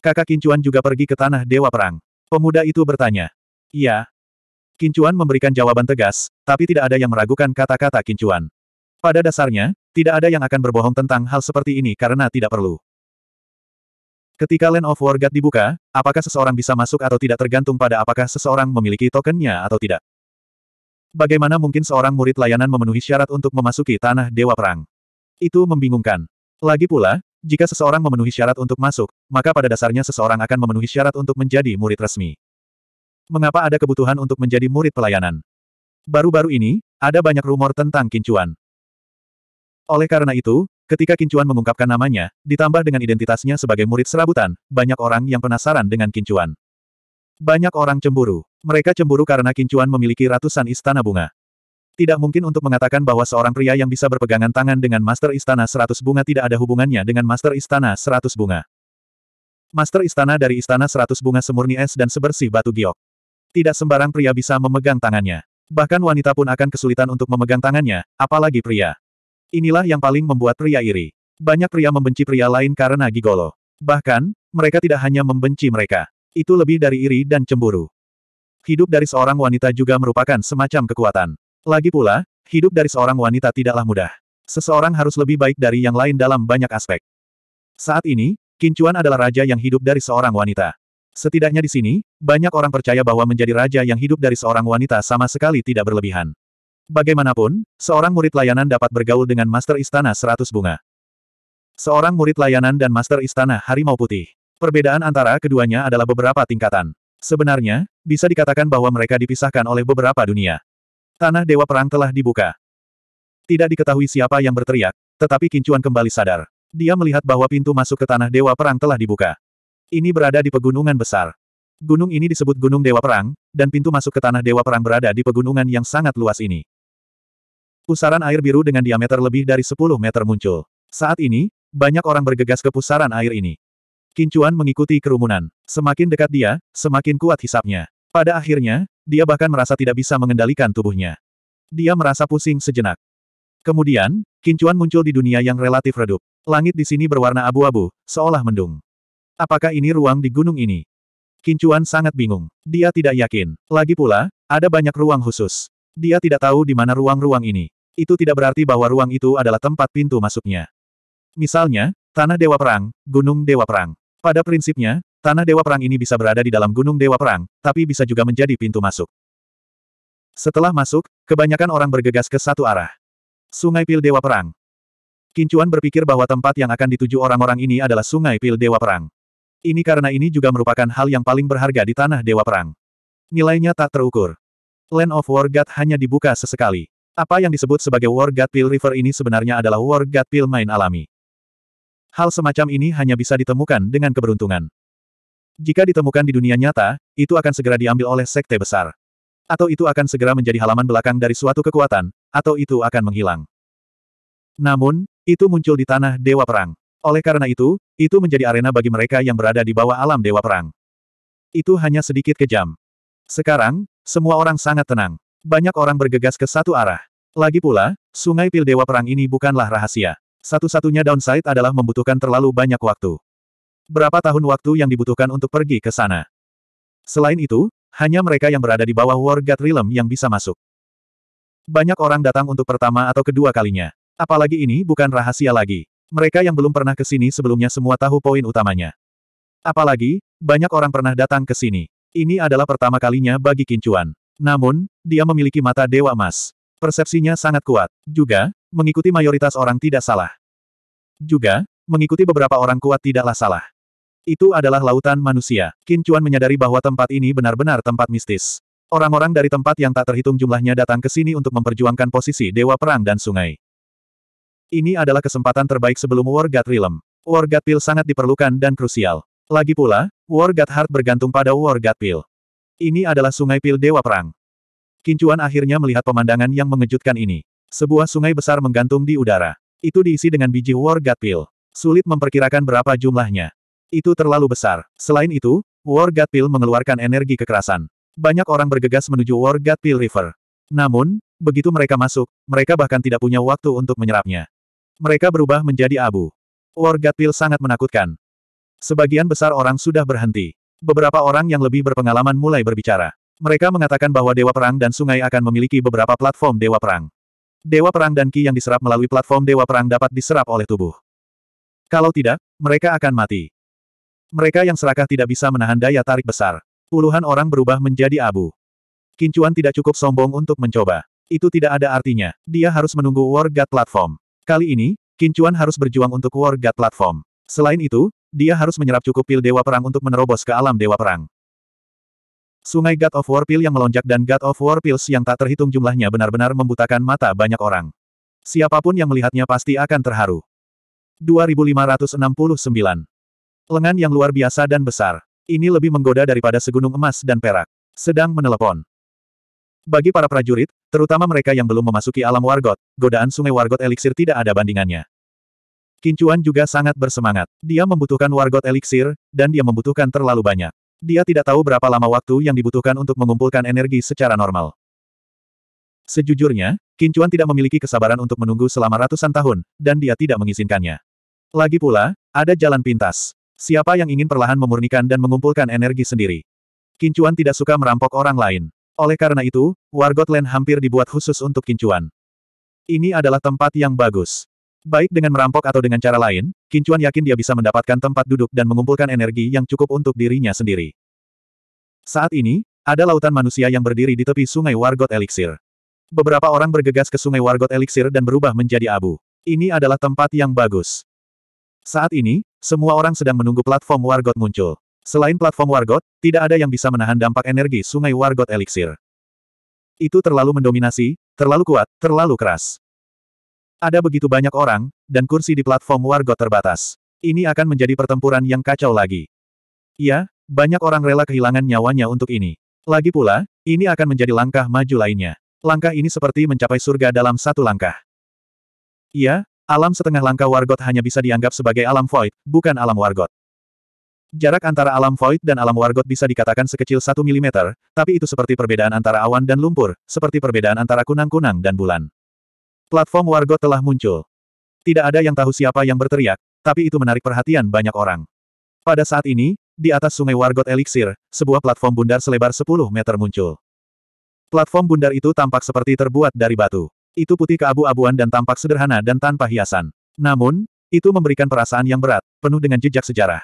Kakak Kincuan juga pergi ke tanah Dewa Perang. Pemuda itu bertanya. Iya. Kincuan memberikan jawaban tegas, tapi tidak ada yang meragukan kata-kata Kincuan. Pada dasarnya, tidak ada yang akan berbohong tentang hal seperti ini karena tidak perlu. Ketika Land of War God dibuka, apakah seseorang bisa masuk atau tidak tergantung pada apakah seseorang memiliki tokennya atau tidak. Bagaimana mungkin seorang murid layanan memenuhi syarat untuk memasuki tanah Dewa Perang? Itu membingungkan. Lagi pula, jika seseorang memenuhi syarat untuk masuk, maka pada dasarnya seseorang akan memenuhi syarat untuk menjadi murid resmi. Mengapa ada kebutuhan untuk menjadi murid pelayanan? Baru-baru ini, ada banyak rumor tentang Kincuan. Oleh karena itu, ketika Kincuan mengungkapkan namanya, ditambah dengan identitasnya sebagai murid serabutan, banyak orang yang penasaran dengan Kincuan. Banyak orang cemburu. Mereka cemburu karena Kincuan memiliki ratusan istana bunga. Tidak mungkin untuk mengatakan bahwa seorang pria yang bisa berpegangan tangan dengan Master Istana Seratus Bunga tidak ada hubungannya dengan Master Istana Seratus Bunga. Master Istana dari Istana Seratus Bunga semurni es dan sebersih batu giok. Tidak sembarang pria bisa memegang tangannya. Bahkan wanita pun akan kesulitan untuk memegang tangannya, apalagi pria. Inilah yang paling membuat pria iri. Banyak pria membenci pria lain karena gigolo. Bahkan, mereka tidak hanya membenci mereka. Itu lebih dari iri dan cemburu. Hidup dari seorang wanita juga merupakan semacam kekuatan. Lagi pula, hidup dari seorang wanita tidaklah mudah. Seseorang harus lebih baik dari yang lain dalam banyak aspek. Saat ini, Kincuan adalah raja yang hidup dari seorang wanita. Setidaknya di sini, banyak orang percaya bahwa menjadi raja yang hidup dari seorang wanita sama sekali tidak berlebihan. Bagaimanapun, seorang murid layanan dapat bergaul dengan Master Istana Seratus Bunga. Seorang murid layanan dan Master Istana Harimau Putih. Perbedaan antara keduanya adalah beberapa tingkatan. Sebenarnya, bisa dikatakan bahwa mereka dipisahkan oleh beberapa dunia. Tanah Dewa Perang telah dibuka. Tidak diketahui siapa yang berteriak, tetapi Kincuan kembali sadar. Dia melihat bahwa pintu masuk ke Tanah Dewa Perang telah dibuka. Ini berada di pegunungan besar. Gunung ini disebut Gunung Dewa Perang, dan pintu masuk ke Tanah Dewa Perang berada di pegunungan yang sangat luas ini. Pusaran air biru dengan diameter lebih dari 10 meter muncul. Saat ini, banyak orang bergegas ke pusaran air ini. Kincuan mengikuti kerumunan. Semakin dekat dia, semakin kuat hisapnya. Pada akhirnya, dia bahkan merasa tidak bisa mengendalikan tubuhnya. Dia merasa pusing sejenak. Kemudian, Kincuan muncul di dunia yang relatif redup. Langit di sini berwarna abu-abu, seolah mendung. Apakah ini ruang di gunung ini? Kincuan sangat bingung. Dia tidak yakin. Lagi pula, ada banyak ruang khusus. Dia tidak tahu di mana ruang-ruang ini. Itu tidak berarti bahwa ruang itu adalah tempat pintu masuknya. Misalnya, Tanah Dewa Perang, Gunung Dewa Perang. Pada prinsipnya, Tanah Dewa Perang ini bisa berada di dalam Gunung Dewa Perang, tapi bisa juga menjadi pintu masuk. Setelah masuk, kebanyakan orang bergegas ke satu arah. Sungai Pil Dewa Perang. Kincuan berpikir bahwa tempat yang akan dituju orang-orang ini adalah Sungai Pil Dewa Perang. Ini karena ini juga merupakan hal yang paling berharga di Tanah Dewa Perang. Nilainya tak terukur. Land of War God hanya dibuka sesekali. Apa yang disebut sebagai War God Pil River ini sebenarnya adalah War God Pil Main Alami. Hal semacam ini hanya bisa ditemukan dengan keberuntungan. Jika ditemukan di dunia nyata, itu akan segera diambil oleh sekte besar. Atau itu akan segera menjadi halaman belakang dari suatu kekuatan, atau itu akan menghilang. Namun, itu muncul di tanah Dewa Perang. Oleh karena itu, itu menjadi arena bagi mereka yang berada di bawah alam Dewa Perang. Itu hanya sedikit kejam. Sekarang, semua orang sangat tenang. Banyak orang bergegas ke satu arah. Lagi pula, sungai pil Dewa Perang ini bukanlah rahasia. Satu-satunya downside adalah membutuhkan terlalu banyak waktu berapa tahun waktu yang dibutuhkan untuk pergi ke sana. Selain itu, hanya mereka yang berada di bawah War God Realm yang bisa masuk. Banyak orang datang untuk pertama atau kedua kalinya. Apalagi ini bukan rahasia lagi. Mereka yang belum pernah ke sini sebelumnya semua tahu poin utamanya. Apalagi, banyak orang pernah datang ke sini. Ini adalah pertama kalinya bagi Kincuan. Namun, dia memiliki mata Dewa Emas. Persepsinya sangat kuat. Juga, mengikuti mayoritas orang tidak salah. Juga, mengikuti beberapa orang kuat tidaklah salah. Itu adalah lautan manusia. Qin Chuan menyadari bahwa tempat ini benar-benar tempat mistis. Orang-orang dari tempat yang tak terhitung jumlahnya datang ke sini untuk memperjuangkan posisi Dewa Perang dan Sungai. Ini adalah kesempatan terbaik sebelum War God Realm. War God Pill sangat diperlukan dan krusial. Lagi pula, War God Heart bergantung pada War God Pill. Ini adalah sungai Pil Dewa Perang. Kincuan akhirnya melihat pemandangan yang mengejutkan ini. Sebuah sungai besar menggantung di udara. Itu diisi dengan biji War God Sulit memperkirakan berapa jumlahnya. Itu terlalu besar. Selain itu, War God Pill mengeluarkan energi kekerasan. Banyak orang bergegas menuju War God Pill River. Namun, begitu mereka masuk, mereka bahkan tidak punya waktu untuk menyerapnya. Mereka berubah menjadi abu. War God Pill sangat menakutkan. Sebagian besar orang sudah berhenti. Beberapa orang yang lebih berpengalaman mulai berbicara. Mereka mengatakan bahwa Dewa Perang dan Sungai akan memiliki beberapa platform Dewa Perang. Dewa Perang dan Ki yang diserap melalui platform Dewa Perang dapat diserap oleh tubuh. Kalau tidak, mereka akan mati. Mereka yang serakah tidak bisa menahan daya tarik besar. Puluhan orang berubah menjadi abu. Kincuan tidak cukup sombong untuk mencoba. Itu tidak ada artinya. Dia harus menunggu War God Platform. Kali ini, Kincuan harus berjuang untuk War God Platform. Selain itu, dia harus menyerap cukup pil Dewa Perang untuk menerobos ke alam Dewa Perang. Sungai God of War pil yang melonjak dan God of War Pills yang tak terhitung jumlahnya benar-benar membutakan mata banyak orang. Siapapun yang melihatnya pasti akan terharu. 2569 Lengan yang luar biasa dan besar. Ini lebih menggoda daripada segunung emas dan perak. Sedang menelepon. Bagi para prajurit, terutama mereka yang belum memasuki alam wargot, godaan sungai wargot eliksir tidak ada bandingannya. Kincuan juga sangat bersemangat. Dia membutuhkan wargot eliksir, dan dia membutuhkan terlalu banyak. Dia tidak tahu berapa lama waktu yang dibutuhkan untuk mengumpulkan energi secara normal. Sejujurnya, Kincuan tidak memiliki kesabaran untuk menunggu selama ratusan tahun, dan dia tidak mengizinkannya. Lagi pula, ada jalan pintas. Siapa yang ingin perlahan memurnikan dan mengumpulkan energi sendiri? Kincuan tidak suka merampok orang lain. Oleh karena itu, Wargot Land hampir dibuat khusus untuk Kincuan. Ini adalah tempat yang bagus. Baik dengan merampok atau dengan cara lain, Kincuan yakin dia bisa mendapatkan tempat duduk dan mengumpulkan energi yang cukup untuk dirinya sendiri. Saat ini, ada lautan manusia yang berdiri di tepi sungai Wargot Elixir. Beberapa orang bergegas ke sungai Wargot Elixir dan berubah menjadi abu. Ini adalah tempat yang bagus. Saat ini, semua orang sedang menunggu platform Wargot muncul. Selain platform Wargot, tidak ada yang bisa menahan dampak energi sungai Wargot Elixir. Itu terlalu mendominasi, terlalu kuat, terlalu keras. Ada begitu banyak orang, dan kursi di platform Wargot terbatas. Ini akan menjadi pertempuran yang kacau lagi. Ya, banyak orang rela kehilangan nyawanya untuk ini. Lagi pula, ini akan menjadi langkah maju lainnya. Langkah ini seperti mencapai surga dalam satu langkah. Iya, Alam setengah langkah Wargot hanya bisa dianggap sebagai alam void, bukan alam Wargot. Jarak antara alam void dan alam Wargot bisa dikatakan sekecil 1 mm, tapi itu seperti perbedaan antara awan dan lumpur, seperti perbedaan antara kunang-kunang dan bulan. Platform Wargot telah muncul. Tidak ada yang tahu siapa yang berteriak, tapi itu menarik perhatian banyak orang. Pada saat ini, di atas sungai Wargot Elixir, sebuah platform bundar selebar 10 meter muncul. Platform bundar itu tampak seperti terbuat dari batu. Itu putih keabu-abuan dan tampak sederhana dan tanpa hiasan. Namun, itu memberikan perasaan yang berat, penuh dengan jejak sejarah.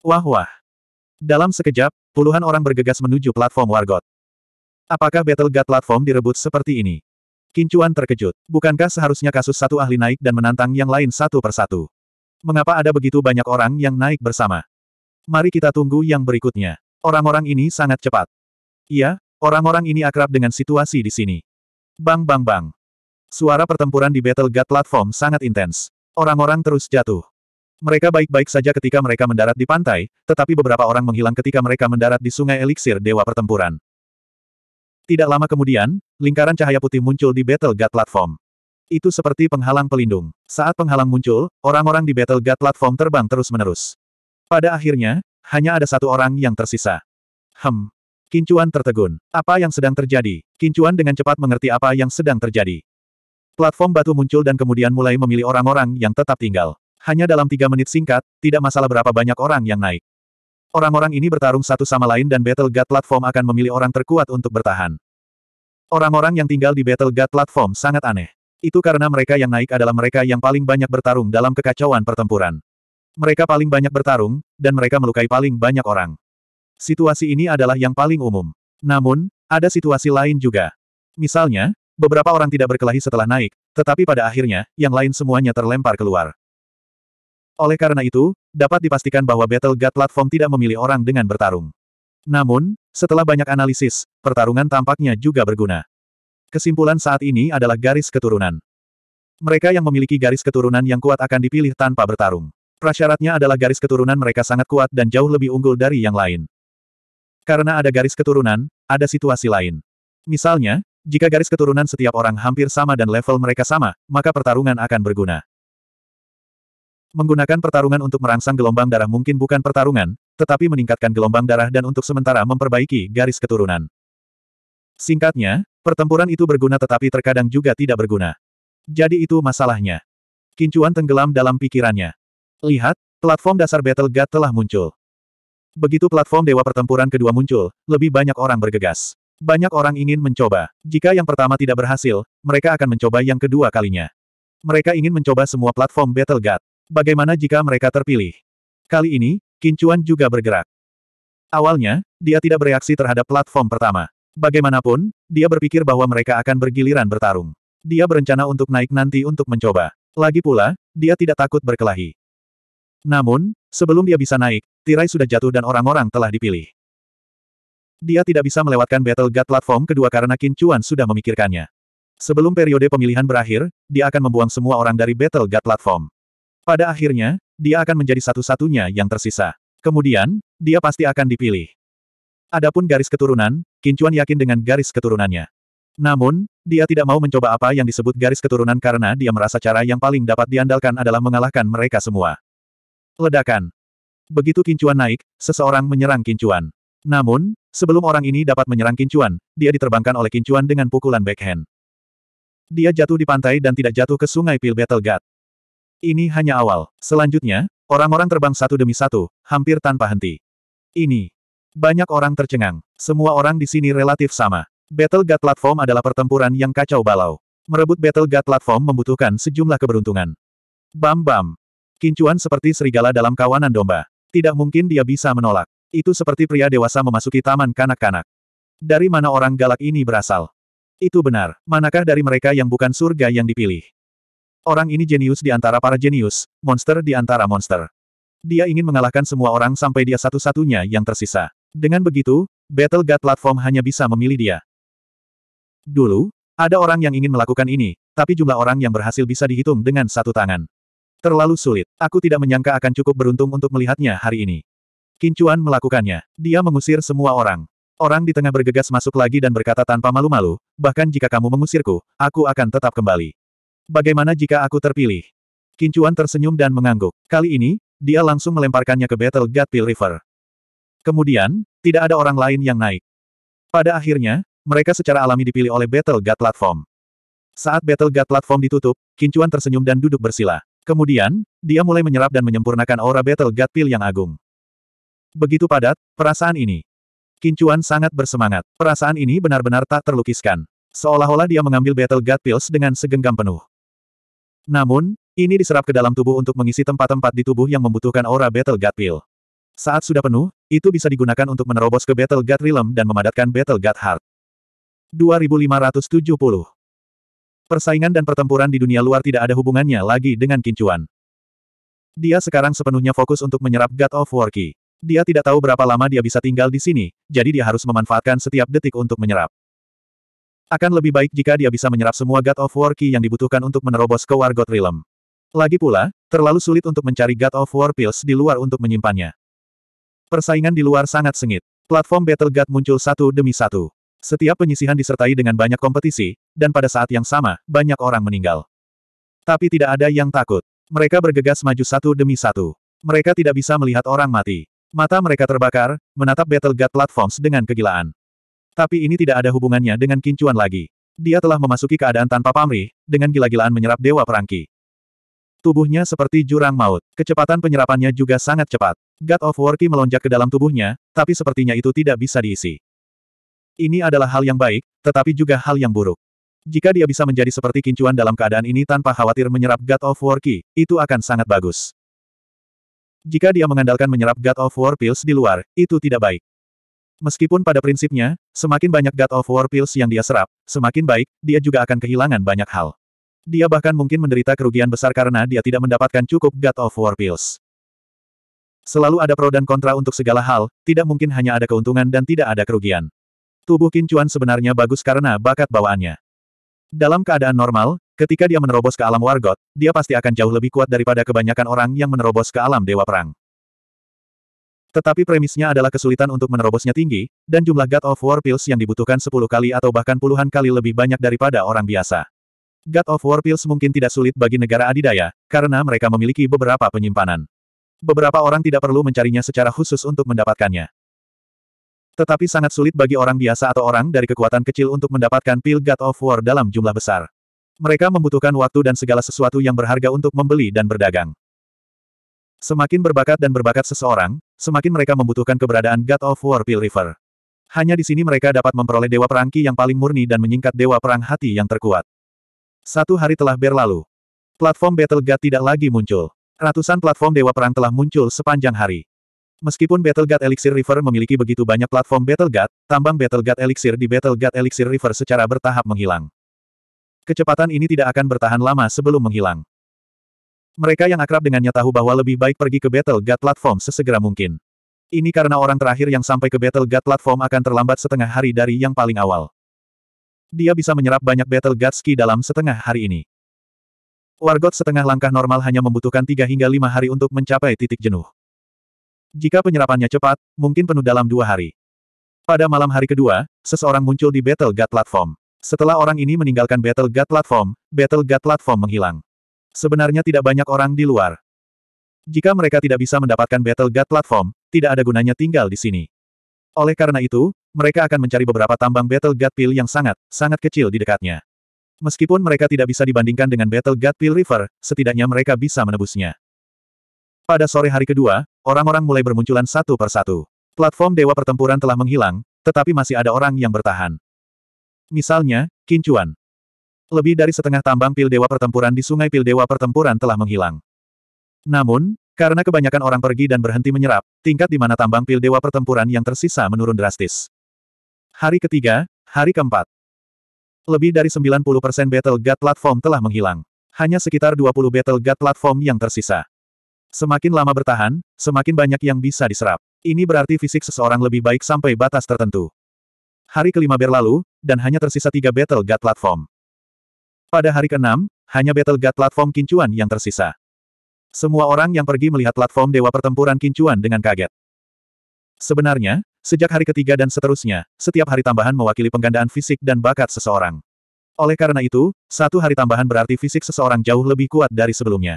Wah-wah. Dalam sekejap, puluhan orang bergegas menuju platform Wargot. Apakah Battle God platform direbut seperti ini? Kincuan terkejut. Bukankah seharusnya kasus satu ahli naik dan menantang yang lain satu persatu? Mengapa ada begitu banyak orang yang naik bersama? Mari kita tunggu yang berikutnya. Orang-orang ini sangat cepat. Iya, orang-orang ini akrab dengan situasi di sini. Bang bang bang. Suara pertempuran di Battle God Platform sangat intens. Orang-orang terus jatuh. Mereka baik-baik saja ketika mereka mendarat di pantai, tetapi beberapa orang menghilang ketika mereka mendarat di sungai eliksir Dewa Pertempuran. Tidak lama kemudian, lingkaran cahaya putih muncul di Battle God Platform. Itu seperti penghalang pelindung. Saat penghalang muncul, orang-orang di Battle God Platform terbang terus-menerus. Pada akhirnya, hanya ada satu orang yang tersisa. Hem, Kincuan tertegun. Apa yang sedang terjadi? Kincuan dengan cepat mengerti apa yang sedang terjadi. Platform batu muncul dan kemudian mulai memilih orang-orang yang tetap tinggal. Hanya dalam tiga menit singkat, tidak masalah berapa banyak orang yang naik. Orang-orang ini bertarung satu sama lain dan Battle God Platform akan memilih orang terkuat untuk bertahan. Orang-orang yang tinggal di Battle God Platform sangat aneh. Itu karena mereka yang naik adalah mereka yang paling banyak bertarung dalam kekacauan pertempuran. Mereka paling banyak bertarung, dan mereka melukai paling banyak orang. Situasi ini adalah yang paling umum. Namun, ada situasi lain juga. Misalnya, beberapa orang tidak berkelahi setelah naik, tetapi pada akhirnya, yang lain semuanya terlempar keluar. Oleh karena itu, dapat dipastikan bahwa Battle God Platform tidak memilih orang dengan bertarung. Namun, setelah banyak analisis, pertarungan tampaknya juga berguna. Kesimpulan saat ini adalah garis keturunan. Mereka yang memiliki garis keturunan yang kuat akan dipilih tanpa bertarung. Prasyaratnya adalah garis keturunan mereka sangat kuat dan jauh lebih unggul dari yang lain. Karena ada garis keturunan, ada situasi lain. Misalnya, jika garis keturunan setiap orang hampir sama dan level mereka sama, maka pertarungan akan berguna. Menggunakan pertarungan untuk merangsang gelombang darah mungkin bukan pertarungan, tetapi meningkatkan gelombang darah dan untuk sementara memperbaiki garis keturunan. Singkatnya, pertempuran itu berguna tetapi terkadang juga tidak berguna. Jadi itu masalahnya. Kincuan tenggelam dalam pikirannya. Lihat, platform dasar Battle God telah muncul. Begitu platform Dewa Pertempuran kedua muncul, lebih banyak orang bergegas. Banyak orang ingin mencoba. Jika yang pertama tidak berhasil, mereka akan mencoba yang kedua kalinya. Mereka ingin mencoba semua platform Battle God. Bagaimana jika mereka terpilih? Kali ini, Kincuan juga bergerak. Awalnya, dia tidak bereaksi terhadap platform pertama. Bagaimanapun, dia berpikir bahwa mereka akan bergiliran bertarung. Dia berencana untuk naik nanti untuk mencoba. Lagi pula, dia tidak takut berkelahi. Namun, sebelum dia bisa naik, tirai sudah jatuh dan orang-orang telah dipilih. Dia tidak bisa melewatkan Battle God platform kedua karena Qin Chuan sudah memikirkannya. Sebelum periode pemilihan berakhir, dia akan membuang semua orang dari Battle God platform. Pada akhirnya, dia akan menjadi satu-satunya yang tersisa. Kemudian, dia pasti akan dipilih. Adapun garis keturunan, Qin Chuan yakin dengan garis keturunannya. Namun, dia tidak mau mencoba apa yang disebut garis keturunan karena dia merasa cara yang paling dapat diandalkan adalah mengalahkan mereka semua. Ledakan. Begitu kincuan naik, seseorang menyerang kincuan. Namun, sebelum orang ini dapat menyerang kincuan, dia diterbangkan oleh kincuan dengan pukulan backhand. Dia jatuh di pantai dan tidak jatuh ke sungai Pil Battle God. Ini hanya awal. Selanjutnya, orang-orang terbang satu demi satu, hampir tanpa henti. Ini. Banyak orang tercengang. Semua orang di sini relatif sama. Battle God Platform adalah pertempuran yang kacau balau. Merebut Battle God Platform membutuhkan sejumlah keberuntungan. Bam-bam. Kincuan seperti serigala dalam kawanan domba. Tidak mungkin dia bisa menolak. Itu seperti pria dewasa memasuki taman kanak-kanak. Dari mana orang galak ini berasal? Itu benar. Manakah dari mereka yang bukan surga yang dipilih? Orang ini jenius di antara para jenius, monster di antara monster. Dia ingin mengalahkan semua orang sampai dia satu-satunya yang tersisa. Dengan begitu, Battle God Platform hanya bisa memilih dia. Dulu, ada orang yang ingin melakukan ini, tapi jumlah orang yang berhasil bisa dihitung dengan satu tangan. Terlalu sulit. Aku tidak menyangka akan cukup beruntung untuk melihatnya hari ini. Kincuan melakukannya. Dia mengusir semua orang. Orang di tengah bergegas masuk lagi dan berkata tanpa malu-malu, bahkan jika kamu mengusirku, aku akan tetap kembali. Bagaimana jika aku terpilih? Kincuan tersenyum dan mengangguk. Kali ini, dia langsung melemparkannya ke Battle Pill River. Kemudian, tidak ada orang lain yang naik. Pada akhirnya, mereka secara alami dipilih oleh Battle God Platform. Saat Battle God Platform ditutup, Kincuan tersenyum dan duduk bersila. Kemudian, dia mulai menyerap dan menyempurnakan aura Battle God Pill yang agung. Begitu padat, perasaan ini. Kincuan sangat bersemangat. Perasaan ini benar-benar tak terlukiskan. Seolah-olah dia mengambil Battle God Pills dengan segenggam penuh. Namun, ini diserap ke dalam tubuh untuk mengisi tempat-tempat di tubuh yang membutuhkan aura Battle God Pill. Saat sudah penuh, itu bisa digunakan untuk menerobos ke Battle God Realm dan memadatkan Battle God Heart. 2570 Persaingan dan pertempuran di dunia luar tidak ada hubungannya lagi dengan kincuan. Dia sekarang sepenuhnya fokus untuk menyerap God of War Key. Dia tidak tahu berapa lama dia bisa tinggal di sini, jadi dia harus memanfaatkan setiap detik untuk menyerap. Akan lebih baik jika dia bisa menyerap semua God of War Key yang dibutuhkan untuk menerobos ke War God Realm. Lagi pula, terlalu sulit untuk mencari God of War Pills di luar untuk menyimpannya. Persaingan di luar sangat sengit. Platform Battle God muncul satu demi satu. Setiap penyisihan disertai dengan banyak kompetisi, dan pada saat yang sama, banyak orang meninggal. Tapi tidak ada yang takut. Mereka bergegas maju satu demi satu. Mereka tidak bisa melihat orang mati. Mata mereka terbakar, menatap Battle God Platforms dengan kegilaan. Tapi ini tidak ada hubungannya dengan kincuan lagi. Dia telah memasuki keadaan tanpa pamrih, dengan gila-gilaan menyerap Dewa Perangki. Tubuhnya seperti jurang maut. Kecepatan penyerapannya juga sangat cepat. God of Warki melonjak ke dalam tubuhnya, tapi sepertinya itu tidak bisa diisi. Ini adalah hal yang baik, tetapi juga hal yang buruk. Jika dia bisa menjadi seperti kincuan dalam keadaan ini tanpa khawatir menyerap God of War Key, itu akan sangat bagus. Jika dia mengandalkan menyerap God of War Pills di luar, itu tidak baik. Meskipun pada prinsipnya, semakin banyak God of War Pills yang dia serap, semakin baik, dia juga akan kehilangan banyak hal. Dia bahkan mungkin menderita kerugian besar karena dia tidak mendapatkan cukup God of War Pills. Selalu ada pro dan kontra untuk segala hal, tidak mungkin hanya ada keuntungan dan tidak ada kerugian. Tubuh Kincuan sebenarnya bagus karena bakat bawaannya. Dalam keadaan normal, ketika dia menerobos ke alam wargot, dia pasti akan jauh lebih kuat daripada kebanyakan orang yang menerobos ke alam dewa perang. Tetapi premisnya adalah kesulitan untuk menerobosnya tinggi, dan jumlah God of War Pills yang dibutuhkan 10 kali atau bahkan puluhan kali lebih banyak daripada orang biasa. God of War Pills mungkin tidak sulit bagi negara adidaya, karena mereka memiliki beberapa penyimpanan. Beberapa orang tidak perlu mencarinya secara khusus untuk mendapatkannya. Tetapi sangat sulit bagi orang biasa atau orang dari kekuatan kecil untuk mendapatkan pil God of War dalam jumlah besar. Mereka membutuhkan waktu dan segala sesuatu yang berharga untuk membeli dan berdagang. Semakin berbakat dan berbakat seseorang, semakin mereka membutuhkan keberadaan God of War Pil River. Hanya di sini mereka dapat memperoleh dewa perangki yang paling murni dan menyingkat dewa perang hati yang terkuat. Satu hari telah berlalu. Platform Battle God tidak lagi muncul. Ratusan platform dewa perang telah muncul sepanjang hari. Meskipun Battle God Elixir River memiliki begitu banyak platform Battle God, tambang Battle God Elixir di Battle God Elixir River secara bertahap menghilang. Kecepatan ini tidak akan bertahan lama sebelum menghilang. Mereka yang akrab dengannya tahu bahwa lebih baik pergi ke Battle God Platform sesegera mungkin. Ini karena orang terakhir yang sampai ke Battle God Platform akan terlambat setengah hari dari yang paling awal. Dia bisa menyerap banyak Battle God Ski dalam setengah hari ini. Wargot setengah langkah normal hanya membutuhkan 3 hingga 5 hari untuk mencapai titik jenuh. Jika penyerapannya cepat, mungkin penuh dalam dua hari. Pada malam hari kedua, seseorang muncul di Battle God Platform. Setelah orang ini meninggalkan Battle God Platform, Battle God Platform menghilang. Sebenarnya tidak banyak orang di luar. Jika mereka tidak bisa mendapatkan Battle God Platform, tidak ada gunanya tinggal di sini. Oleh karena itu, mereka akan mencari beberapa tambang Battle God Pill yang sangat, sangat kecil di dekatnya. Meskipun mereka tidak bisa dibandingkan dengan Battle God Pill River, setidaknya mereka bisa menebusnya. Pada sore hari kedua, orang-orang mulai bermunculan satu per satu. Platform Dewa Pertempuran telah menghilang, tetapi masih ada orang yang bertahan. Misalnya, Kincuan. Lebih dari setengah tambang pil Dewa Pertempuran di Sungai Pil Dewa Pertempuran telah menghilang. Namun, karena kebanyakan orang pergi dan berhenti menyerap, tingkat di mana tambang pil Dewa Pertempuran yang tersisa menurun drastis. Hari ketiga, hari keempat. Lebih dari 90% Battle God platform telah menghilang. Hanya sekitar 20 Battle God platform yang tersisa. Semakin lama bertahan, semakin banyak yang bisa diserap. Ini berarti fisik seseorang lebih baik sampai batas tertentu. Hari kelima berlalu, dan hanya tersisa tiga Battle God Platform. Pada hari keenam, hanya Battle God Platform Kincuan yang tersisa. Semua orang yang pergi melihat platform Dewa Pertempuran Kincuan dengan kaget. Sebenarnya, Sejak hari ketiga dan seterusnya, setiap hari tambahan mewakili penggandaan fisik dan bakat seseorang. Oleh karena itu, satu hari tambahan berarti fisik seseorang jauh lebih kuat dari sebelumnya.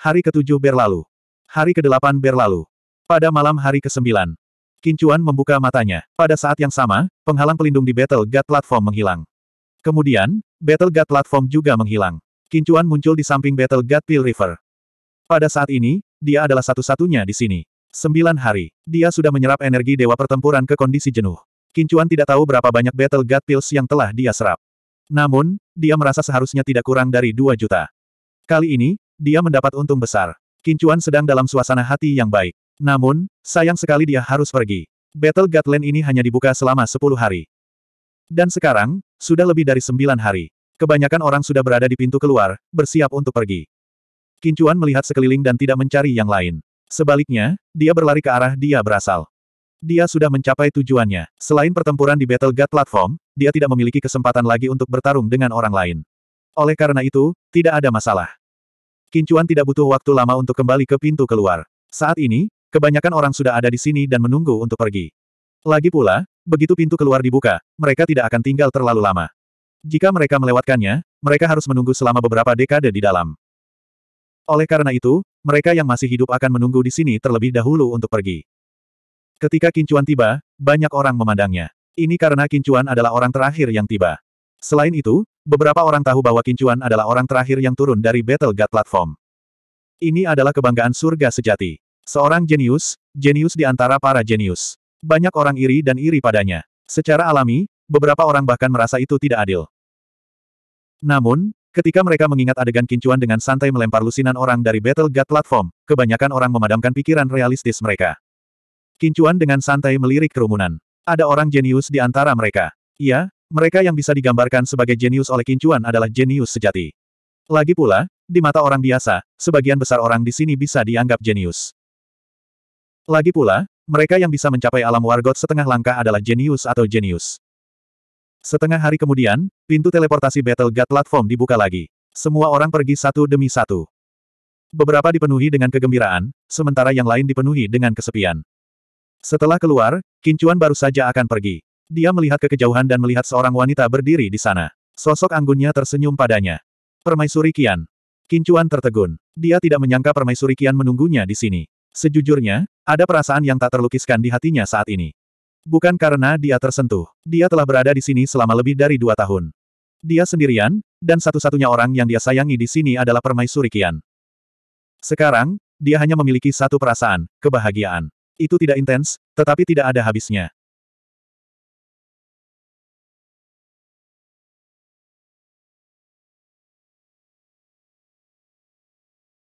Hari ketujuh berlalu. Hari kedelapan berlalu. Pada malam hari kesembilan, Kincuan membuka matanya. Pada saat yang sama, penghalang pelindung di Battle God Platform menghilang. Kemudian, Battle God Platform juga menghilang. Kincuan muncul di samping Battle God Pill River. Pada saat ini, dia adalah satu-satunya di sini. Sembilan hari, dia sudah menyerap energi dewa pertempuran ke kondisi jenuh. Kincuan tidak tahu berapa banyak Battle God Pills yang telah dia serap. Namun, dia merasa seharusnya tidak kurang dari dua juta. Kali ini, dia mendapat untung besar. Kincuan sedang dalam suasana hati yang baik. Namun, sayang sekali dia harus pergi. Battle Gatland ini hanya dibuka selama 10 hari. Dan sekarang, sudah lebih dari 9 hari. Kebanyakan orang sudah berada di pintu keluar, bersiap untuk pergi. Kincuan melihat sekeliling dan tidak mencari yang lain. Sebaliknya, dia berlari ke arah dia berasal. Dia sudah mencapai tujuannya. Selain pertempuran di Battle God Platform, dia tidak memiliki kesempatan lagi untuk bertarung dengan orang lain. Oleh karena itu, tidak ada masalah. Kincuan tidak butuh waktu lama untuk kembali ke pintu keluar. Saat ini, kebanyakan orang sudah ada di sini dan menunggu untuk pergi. Lagi pula, begitu pintu keluar dibuka, mereka tidak akan tinggal terlalu lama. Jika mereka melewatkannya, mereka harus menunggu selama beberapa dekade di dalam. Oleh karena itu, mereka yang masih hidup akan menunggu di sini terlebih dahulu untuk pergi. Ketika Kincuan tiba, banyak orang memandangnya. Ini karena Kincuan adalah orang terakhir yang tiba. Selain itu, Beberapa orang tahu bahwa Kincuan adalah orang terakhir yang turun dari Battle God Platform. Ini adalah kebanggaan surga sejati. Seorang jenius, jenius di antara para jenius. Banyak orang iri dan iri padanya. Secara alami, beberapa orang bahkan merasa itu tidak adil. Namun, ketika mereka mengingat adegan Kincuan dengan santai melempar lusinan orang dari Battle God Platform, kebanyakan orang memadamkan pikiran realistis mereka. Kincuan dengan santai melirik kerumunan. Ada orang jenius di antara mereka. Iya, mereka yang bisa digambarkan sebagai jenius oleh Kincuan adalah jenius sejati. Lagi pula, di mata orang biasa, sebagian besar orang di sini bisa dianggap jenius. Lagi pula, mereka yang bisa mencapai alam wargot setengah langkah adalah jenius atau jenius. Setengah hari kemudian, pintu teleportasi Battle God Platform dibuka lagi. Semua orang pergi satu demi satu. Beberapa dipenuhi dengan kegembiraan, sementara yang lain dipenuhi dengan kesepian. Setelah keluar, Kincuan baru saja akan pergi. Dia melihat ke kejauhan dan melihat seorang wanita berdiri di sana. Sosok anggunnya tersenyum padanya. Permaisuri Kian. Kincuan tertegun. Dia tidak menyangka Permaisuri Kian menunggunya di sini. Sejujurnya, ada perasaan yang tak terlukiskan di hatinya saat ini. Bukan karena dia tersentuh. Dia telah berada di sini selama lebih dari dua tahun. Dia sendirian, dan satu-satunya orang yang dia sayangi di sini adalah Permaisuri Kian. Sekarang, dia hanya memiliki satu perasaan, kebahagiaan. Itu tidak intens, tetapi tidak ada habisnya.